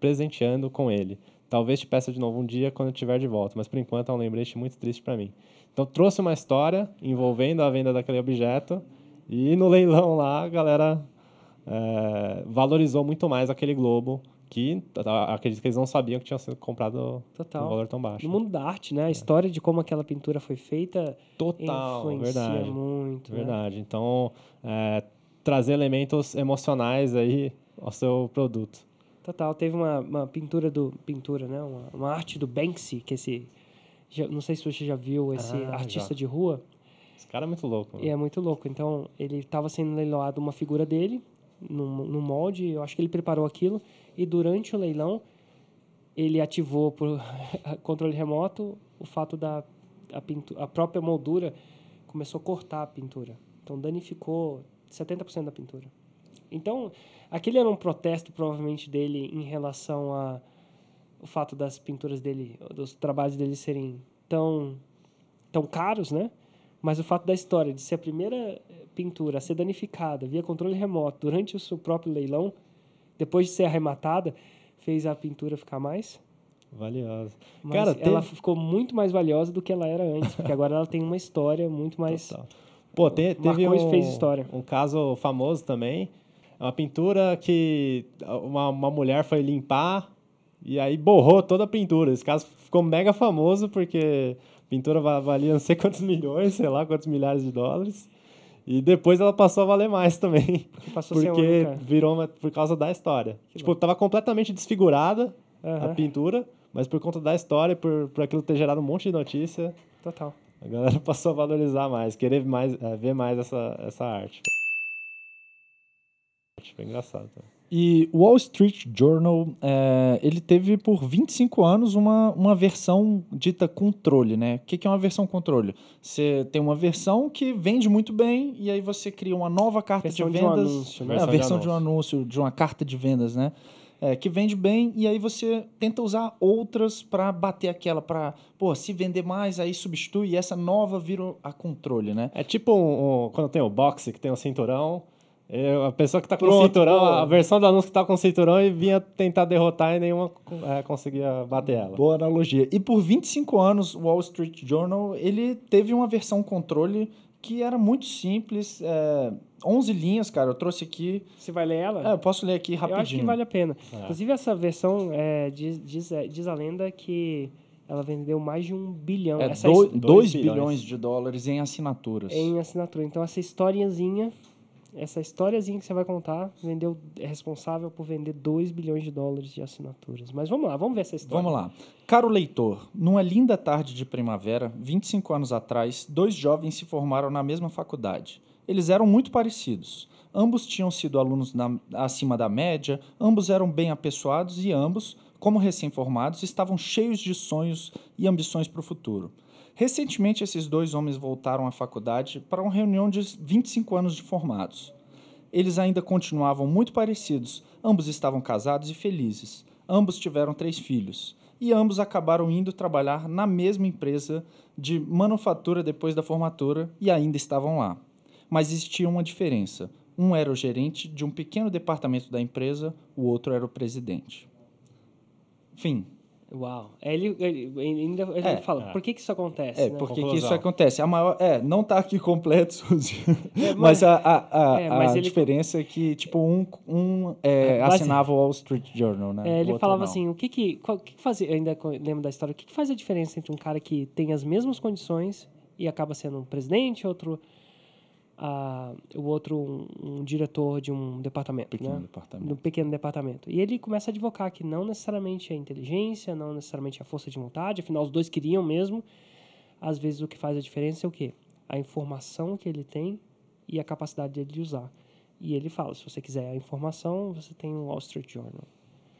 presenteando com ele. Talvez te peça de novo um dia quando eu estiver de volta, mas por enquanto é um lembrete muito triste para mim. Então trouxe uma história envolvendo a venda daquele objeto e no leilão lá a galera é, valorizou muito mais aquele globo que tá, tá, acredito que eles não sabiam que tinha sido comprado Total. um valor tão baixo. No né? mundo da arte, né? A é. história de como aquela pintura foi feita Total, influencia verdade, muito. Né? Verdade. Né? Então, é, trazer elementos emocionais aí ao seu produto. Total. Teve uma, uma pintura do... Pintura, né? Uma, uma, arte do Banksy, que esse... Já, não sei se você já viu esse ah, artista já. de rua. Esse cara é muito louco. Né? É muito louco. Então, ele estava sendo leiloado uma figura dele, no num molde. Eu acho que ele preparou aquilo e durante o leilão ele ativou por controle remoto o fato da a, pintura, a própria moldura começou a cortar a pintura. Então danificou 70% da pintura. Então, aquele era um protesto provavelmente dele em relação a o fato das pinturas dele, dos trabalhos dele serem tão tão caros, né? Mas o fato da história de ser a primeira pintura a ser danificada via controle remoto durante o seu próprio leilão depois de ser arrematada, fez a pintura ficar mais valiosa. Mas Cara, ela teve... ficou muito mais valiosa do que ela era antes, porque agora ela tem uma história muito mais. Total. Pô, te, teve um, fez história. um caso famoso também. É uma pintura que uma, uma mulher foi limpar e aí borrou toda a pintura. Esse caso ficou mega famoso porque a pintura valia não sei quantos milhões, sei lá quantos milhares de dólares. E depois ela passou a valer mais também. Passou porque a ser virou uma, por causa da história. Que tipo, louco. tava completamente desfigurada uhum. a pintura, mas por conta da história, por, por aquilo ter gerado um monte de notícia. Total. A galera passou a valorizar mais, querer mais, é, ver mais essa, essa arte. Foi engraçado. Tá? E o Wall Street Journal, é, ele teve por 25 anos uma, uma versão dita controle, né? O que, é uma versão controle? Você tem uma versão que vende muito bem e aí você cria uma nova carta versão de vendas. Né? É, de um anúncio, né? é, a versão de, de um anúncio, de uma carta de vendas, né? É, que vende bem e aí você tenta usar outras para bater aquela, para pô, se vender mais, aí substitui e essa nova vira a controle, né? É tipo um, um, quando tem o boxe, que tem o cinturão, é a pessoa que tá com Pronto, cinturão, a versão do anúncio que tá com cinturão e vinha tentar derrotar e nenhuma é, conseguia bater ela. Boa analogia. E por 25 anos, o Wall Street Journal, ele teve uma versão controle que era muito simples, é, 11 linhas, cara, eu trouxe aqui. Você vai ler ela? É, eu posso ler aqui rapidinho. Eu acho que vale a pena. É. Inclusive, essa versão é, diz, diz, é, diz a lenda que ela vendeu mais de um bilhão. É, 2 bilhões. bilhões de dólares em assinaturas. Em assinatura. Então, essa historiazinha essa historiazinha que você vai contar vendeu, é responsável por vender 2 bilhões de dólares de assinaturas. Mas vamos lá, vamos ver essa história. Vamos lá. Caro leitor, numa linda tarde de primavera, 25 anos atrás, dois jovens se formaram na mesma faculdade. Eles eram muito parecidos. Ambos tinham sido alunos na, acima da média, ambos eram bem apessoados e ambos, como recém-formados, estavam cheios de sonhos e ambições para o futuro. Recentemente, esses dois homens voltaram à faculdade para uma reunião de 25 anos de formados. Eles ainda continuavam muito parecidos, ambos estavam casados e felizes, ambos tiveram três filhos e ambos acabaram indo trabalhar na mesma empresa de manufatura depois da formatura e ainda estavam lá. Mas existia uma diferença: um era o gerente de um pequeno departamento da empresa, o outro era o presidente. Fim. Uau. É, ele, ele ainda ele é, fala, é. por que, que isso acontece? É, né? por que, isso acontece? A maior, é, não está aqui completo, Suzy, é, mas, mas, a, a, a, é, mas a ele, diferença é que, tipo, um, um é, assinava o Wall Street Journal, né? ele falava não. assim, o que que, qual, que, que fazia, ainda lembro da história, o que, que faz a diferença entre um cara que tem as mesmas condições e acaba sendo um presidente, outro a, o outro, um, um, diretor de um departamento. Pequeno né? departamento. De um pequeno departamento. E ele começa a advocar que não necessariamente a é inteligência, não necessariamente é a força de vontade, afinal os dois queriam mesmo. Às vezes o que faz a diferença é o quê? A informação que ele tem e a capacidade dele de usar. E ele fala, se você quiser a informação, você tem o Wall Street Journal.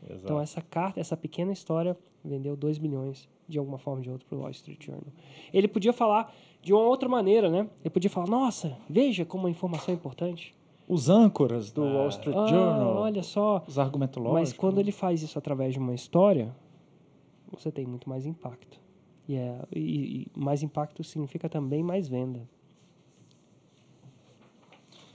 Exato. Então, essa carta, essa pequena história, vendeu 2 milhões de alguma forma ou de outra para o Wall Street Journal. Ele podia falar de uma outra maneira, né? Ele podia falar: nossa, veja como a informação é importante. Os âncoras do ah, Wall Street ah, Journal. Olha só. Os argumentológicos. Mas quando né? ele faz isso através de uma história, você tem muito mais impacto. Yeah. É, e, e mais impacto significa também mais venda.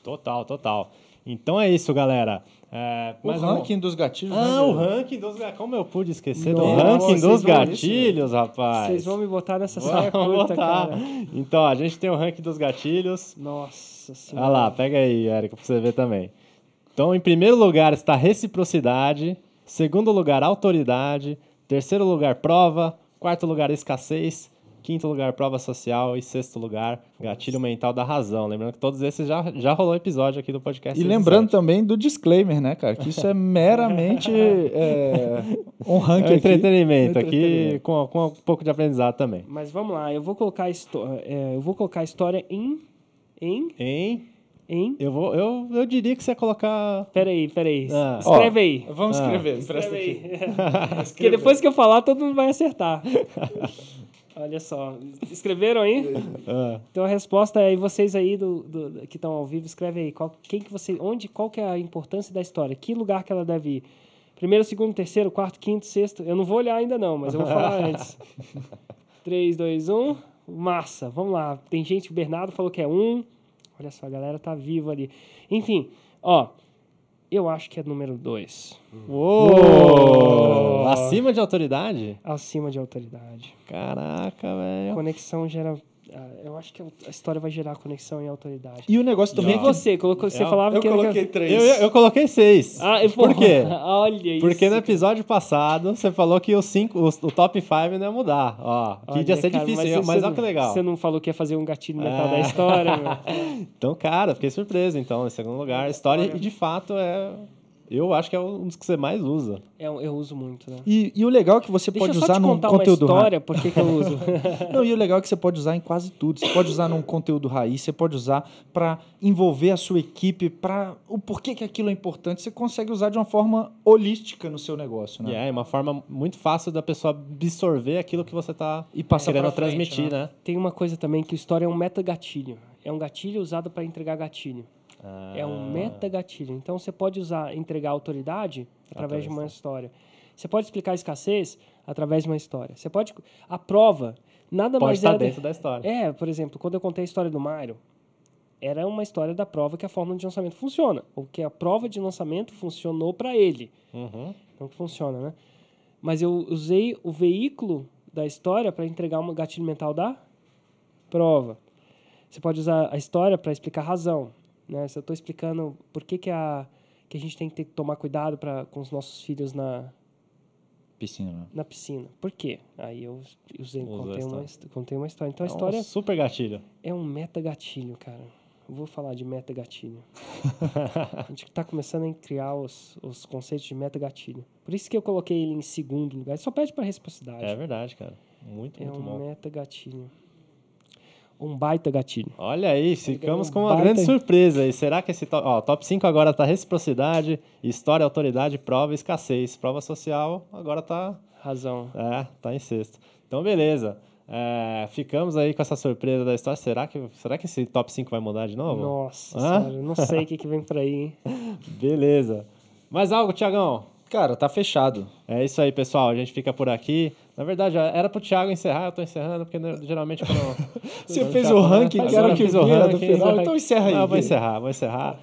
Total, total. Então é isso, galera. É, o ranking dos gatilhos. Ah, né, o ranking dos gatilhos. Como eu pude esquecer Nossa, do ranking dos gatilhos, isso, rapaz? Vocês vão me botar nessa saia curta, cara. Então, a gente tem o ranking dos gatilhos. Nossa senhora. Olha lá, pega aí, Érico, pra você ver também. Então, em primeiro lugar está reciprocidade. Segundo lugar, autoridade. Terceiro lugar, prova. Quarto lugar, escassez. Quinto lugar, prova social. E sexto lugar, gatilho mental da razão. Lembrando que todos esses já, já rolou episódio aqui do podcast. E lembrando também do disclaimer, né, cara? Que isso é meramente é, um é ranking. É um entretenimento aqui, entretenimento. com, com, um pouco de aprendizado também. Mas vamos lá, eu vou colocar a, é, eu vou colocar a história em. Em. Em. Eu, vou, eu, eu diria que você ia colocar. Peraí, peraí. Ah. Escreve aí. Vamos ah. escrever, ah. escreve aí. Porque depois que eu falar, todo mundo vai acertar. Olha só, escreveram aí? É. então a resposta é, e vocês aí do, do que estão ao vivo, escreve aí, qual, quem que você, onde, qual que é a importância da história, que lugar que ela deve ir? Primeiro, segundo, terceiro, quarto, quinto, sexto, eu não vou olhar ainda não, mas eu vou falar antes. 3, 2, 1, massa, vamos lá, tem gente, o Bernardo falou que é um, olha só, a galera tá viva ali. Enfim, ó, eu acho que é número 2. Hum. Uou! Acima de autoridade? Acima de autoridade. Caraca, velho. Conexão gera é, eu acho que a história vai gerar conexão e autoridade. E o negócio também. Não. É você colocou, você eu, é, falava eu que coloquei era... três. Eu, eu, coloquei seis. Ah, eu, Por quê? Olha isso. Porque no episódio passado você falou que os cinco, os, o top 5 não ia mudar. Ó, que olha, ia ser cara, difícil, mas, mas olha que legal. Você não falou que ia fazer um gatilho na é. da história. então, cara, fiquei surpreso. Então, em segundo lugar, é, história olha. e de fato é eu acho que é um dos que você mais usa. É, eu uso muito, né? E, e o legal é que você Deixa pode usar num conteúdo uma história, por que, eu uso? Não, e o legal é que você pode usar em quase tudo. Você pode usar num conteúdo raiz, você pode usar para envolver a sua equipe, para o porquê que aquilo é importante. Você consegue usar de uma forma holística no seu negócio, né? É, é uma forma muito fácil da pessoa absorver aquilo que você está e querendo frente, transmitir, né? né? Tem uma coisa também que história é um meta gatilho. É um gatilho usado para entregar gatilho. Ah. É um ah. meta gatilho. Então você pode usar entregar autoridade através de uma história. Você pode explicar a escassez através de uma história. Você pode a prova nada pode mais estar dentro da história. É, por exemplo, quando eu contei a história do Mario, era uma história da prova que a fórmula de lançamento funciona, ou que a prova de lançamento funcionou para ele. Uhum. Então funciona, né? Mas eu usei o veículo da história para entregar um gatilho mental da prova. Você pode usar a história para explicar a razão. Né? Se eu estou explicando por que, que, a, que a gente tem que, ter que tomar cuidado para com os nossos filhos na piscina. Né? Na piscina. Por quê? Aí eu, eu usei, contei, uma, contei uma história. Então a é história. Um é super gatilho. É um meta gatilho, cara. Eu vou falar de meta gatilho. a gente está começando a criar os, os conceitos de meta gatilho. Por isso que eu coloquei ele em segundo lugar. Ele só pede para reciprocidade. É verdade, cara. Muito, é muito bom. É um meta gatilho um baita gatilho. Olha aí, ficamos um com uma baita... grande surpresa. E será que esse top, ó, top 5 agora está reciprocidade, história, autoridade, prova, escassez. Prova social agora está Razão. É, tá em sexto. Então, beleza. É, ficamos aí com essa surpresa da história. Será que, será que esse top 5 vai mudar de novo? Nossa, Hã? sério, não sei o que, que vem por aí. Hein? Beleza. Mais algo, Tiagão? Cara, tá fechado. É isso aí, pessoal. A gente fica por aqui. Na verdade, era pro Thiago encerrar, eu tô encerrando, porque né, geralmente quando. Você fez o né, ranking, que era o que o ranking, do final, então encerra aí. Não, vou encerrar, vou encerrar.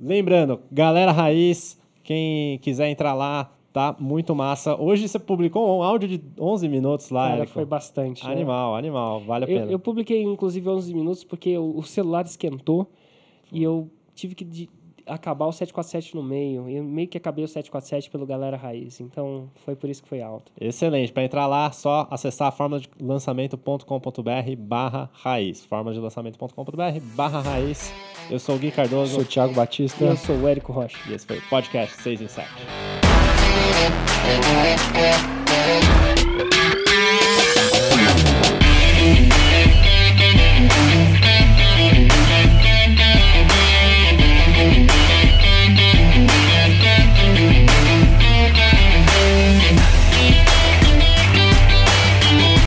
Lembrando, galera raiz, quem quiser entrar lá, tá muito massa. Hoje você publicou um áudio de 11 minutos lá, Cara, Érico. foi bastante. Né? Animal, né? animal, vale a eu, pena. Eu publiquei, inclusive, 11 minutos, porque o celular esquentou e eu tive que acabar o 747 no meio. Eu meio que acabei o 747 pelo Galera Raiz. Então foi por isso que foi alto. Excelente. Para entrar lá, só acessar a forma de lançamento.com.br barra raiz. Forma de lançamento.com.br barra raiz. Eu sou o Gui Cardoso. Eu sou o Thiago Batista. E eu sou o Érico Rocha. E esse foi o podcast 6 em 7.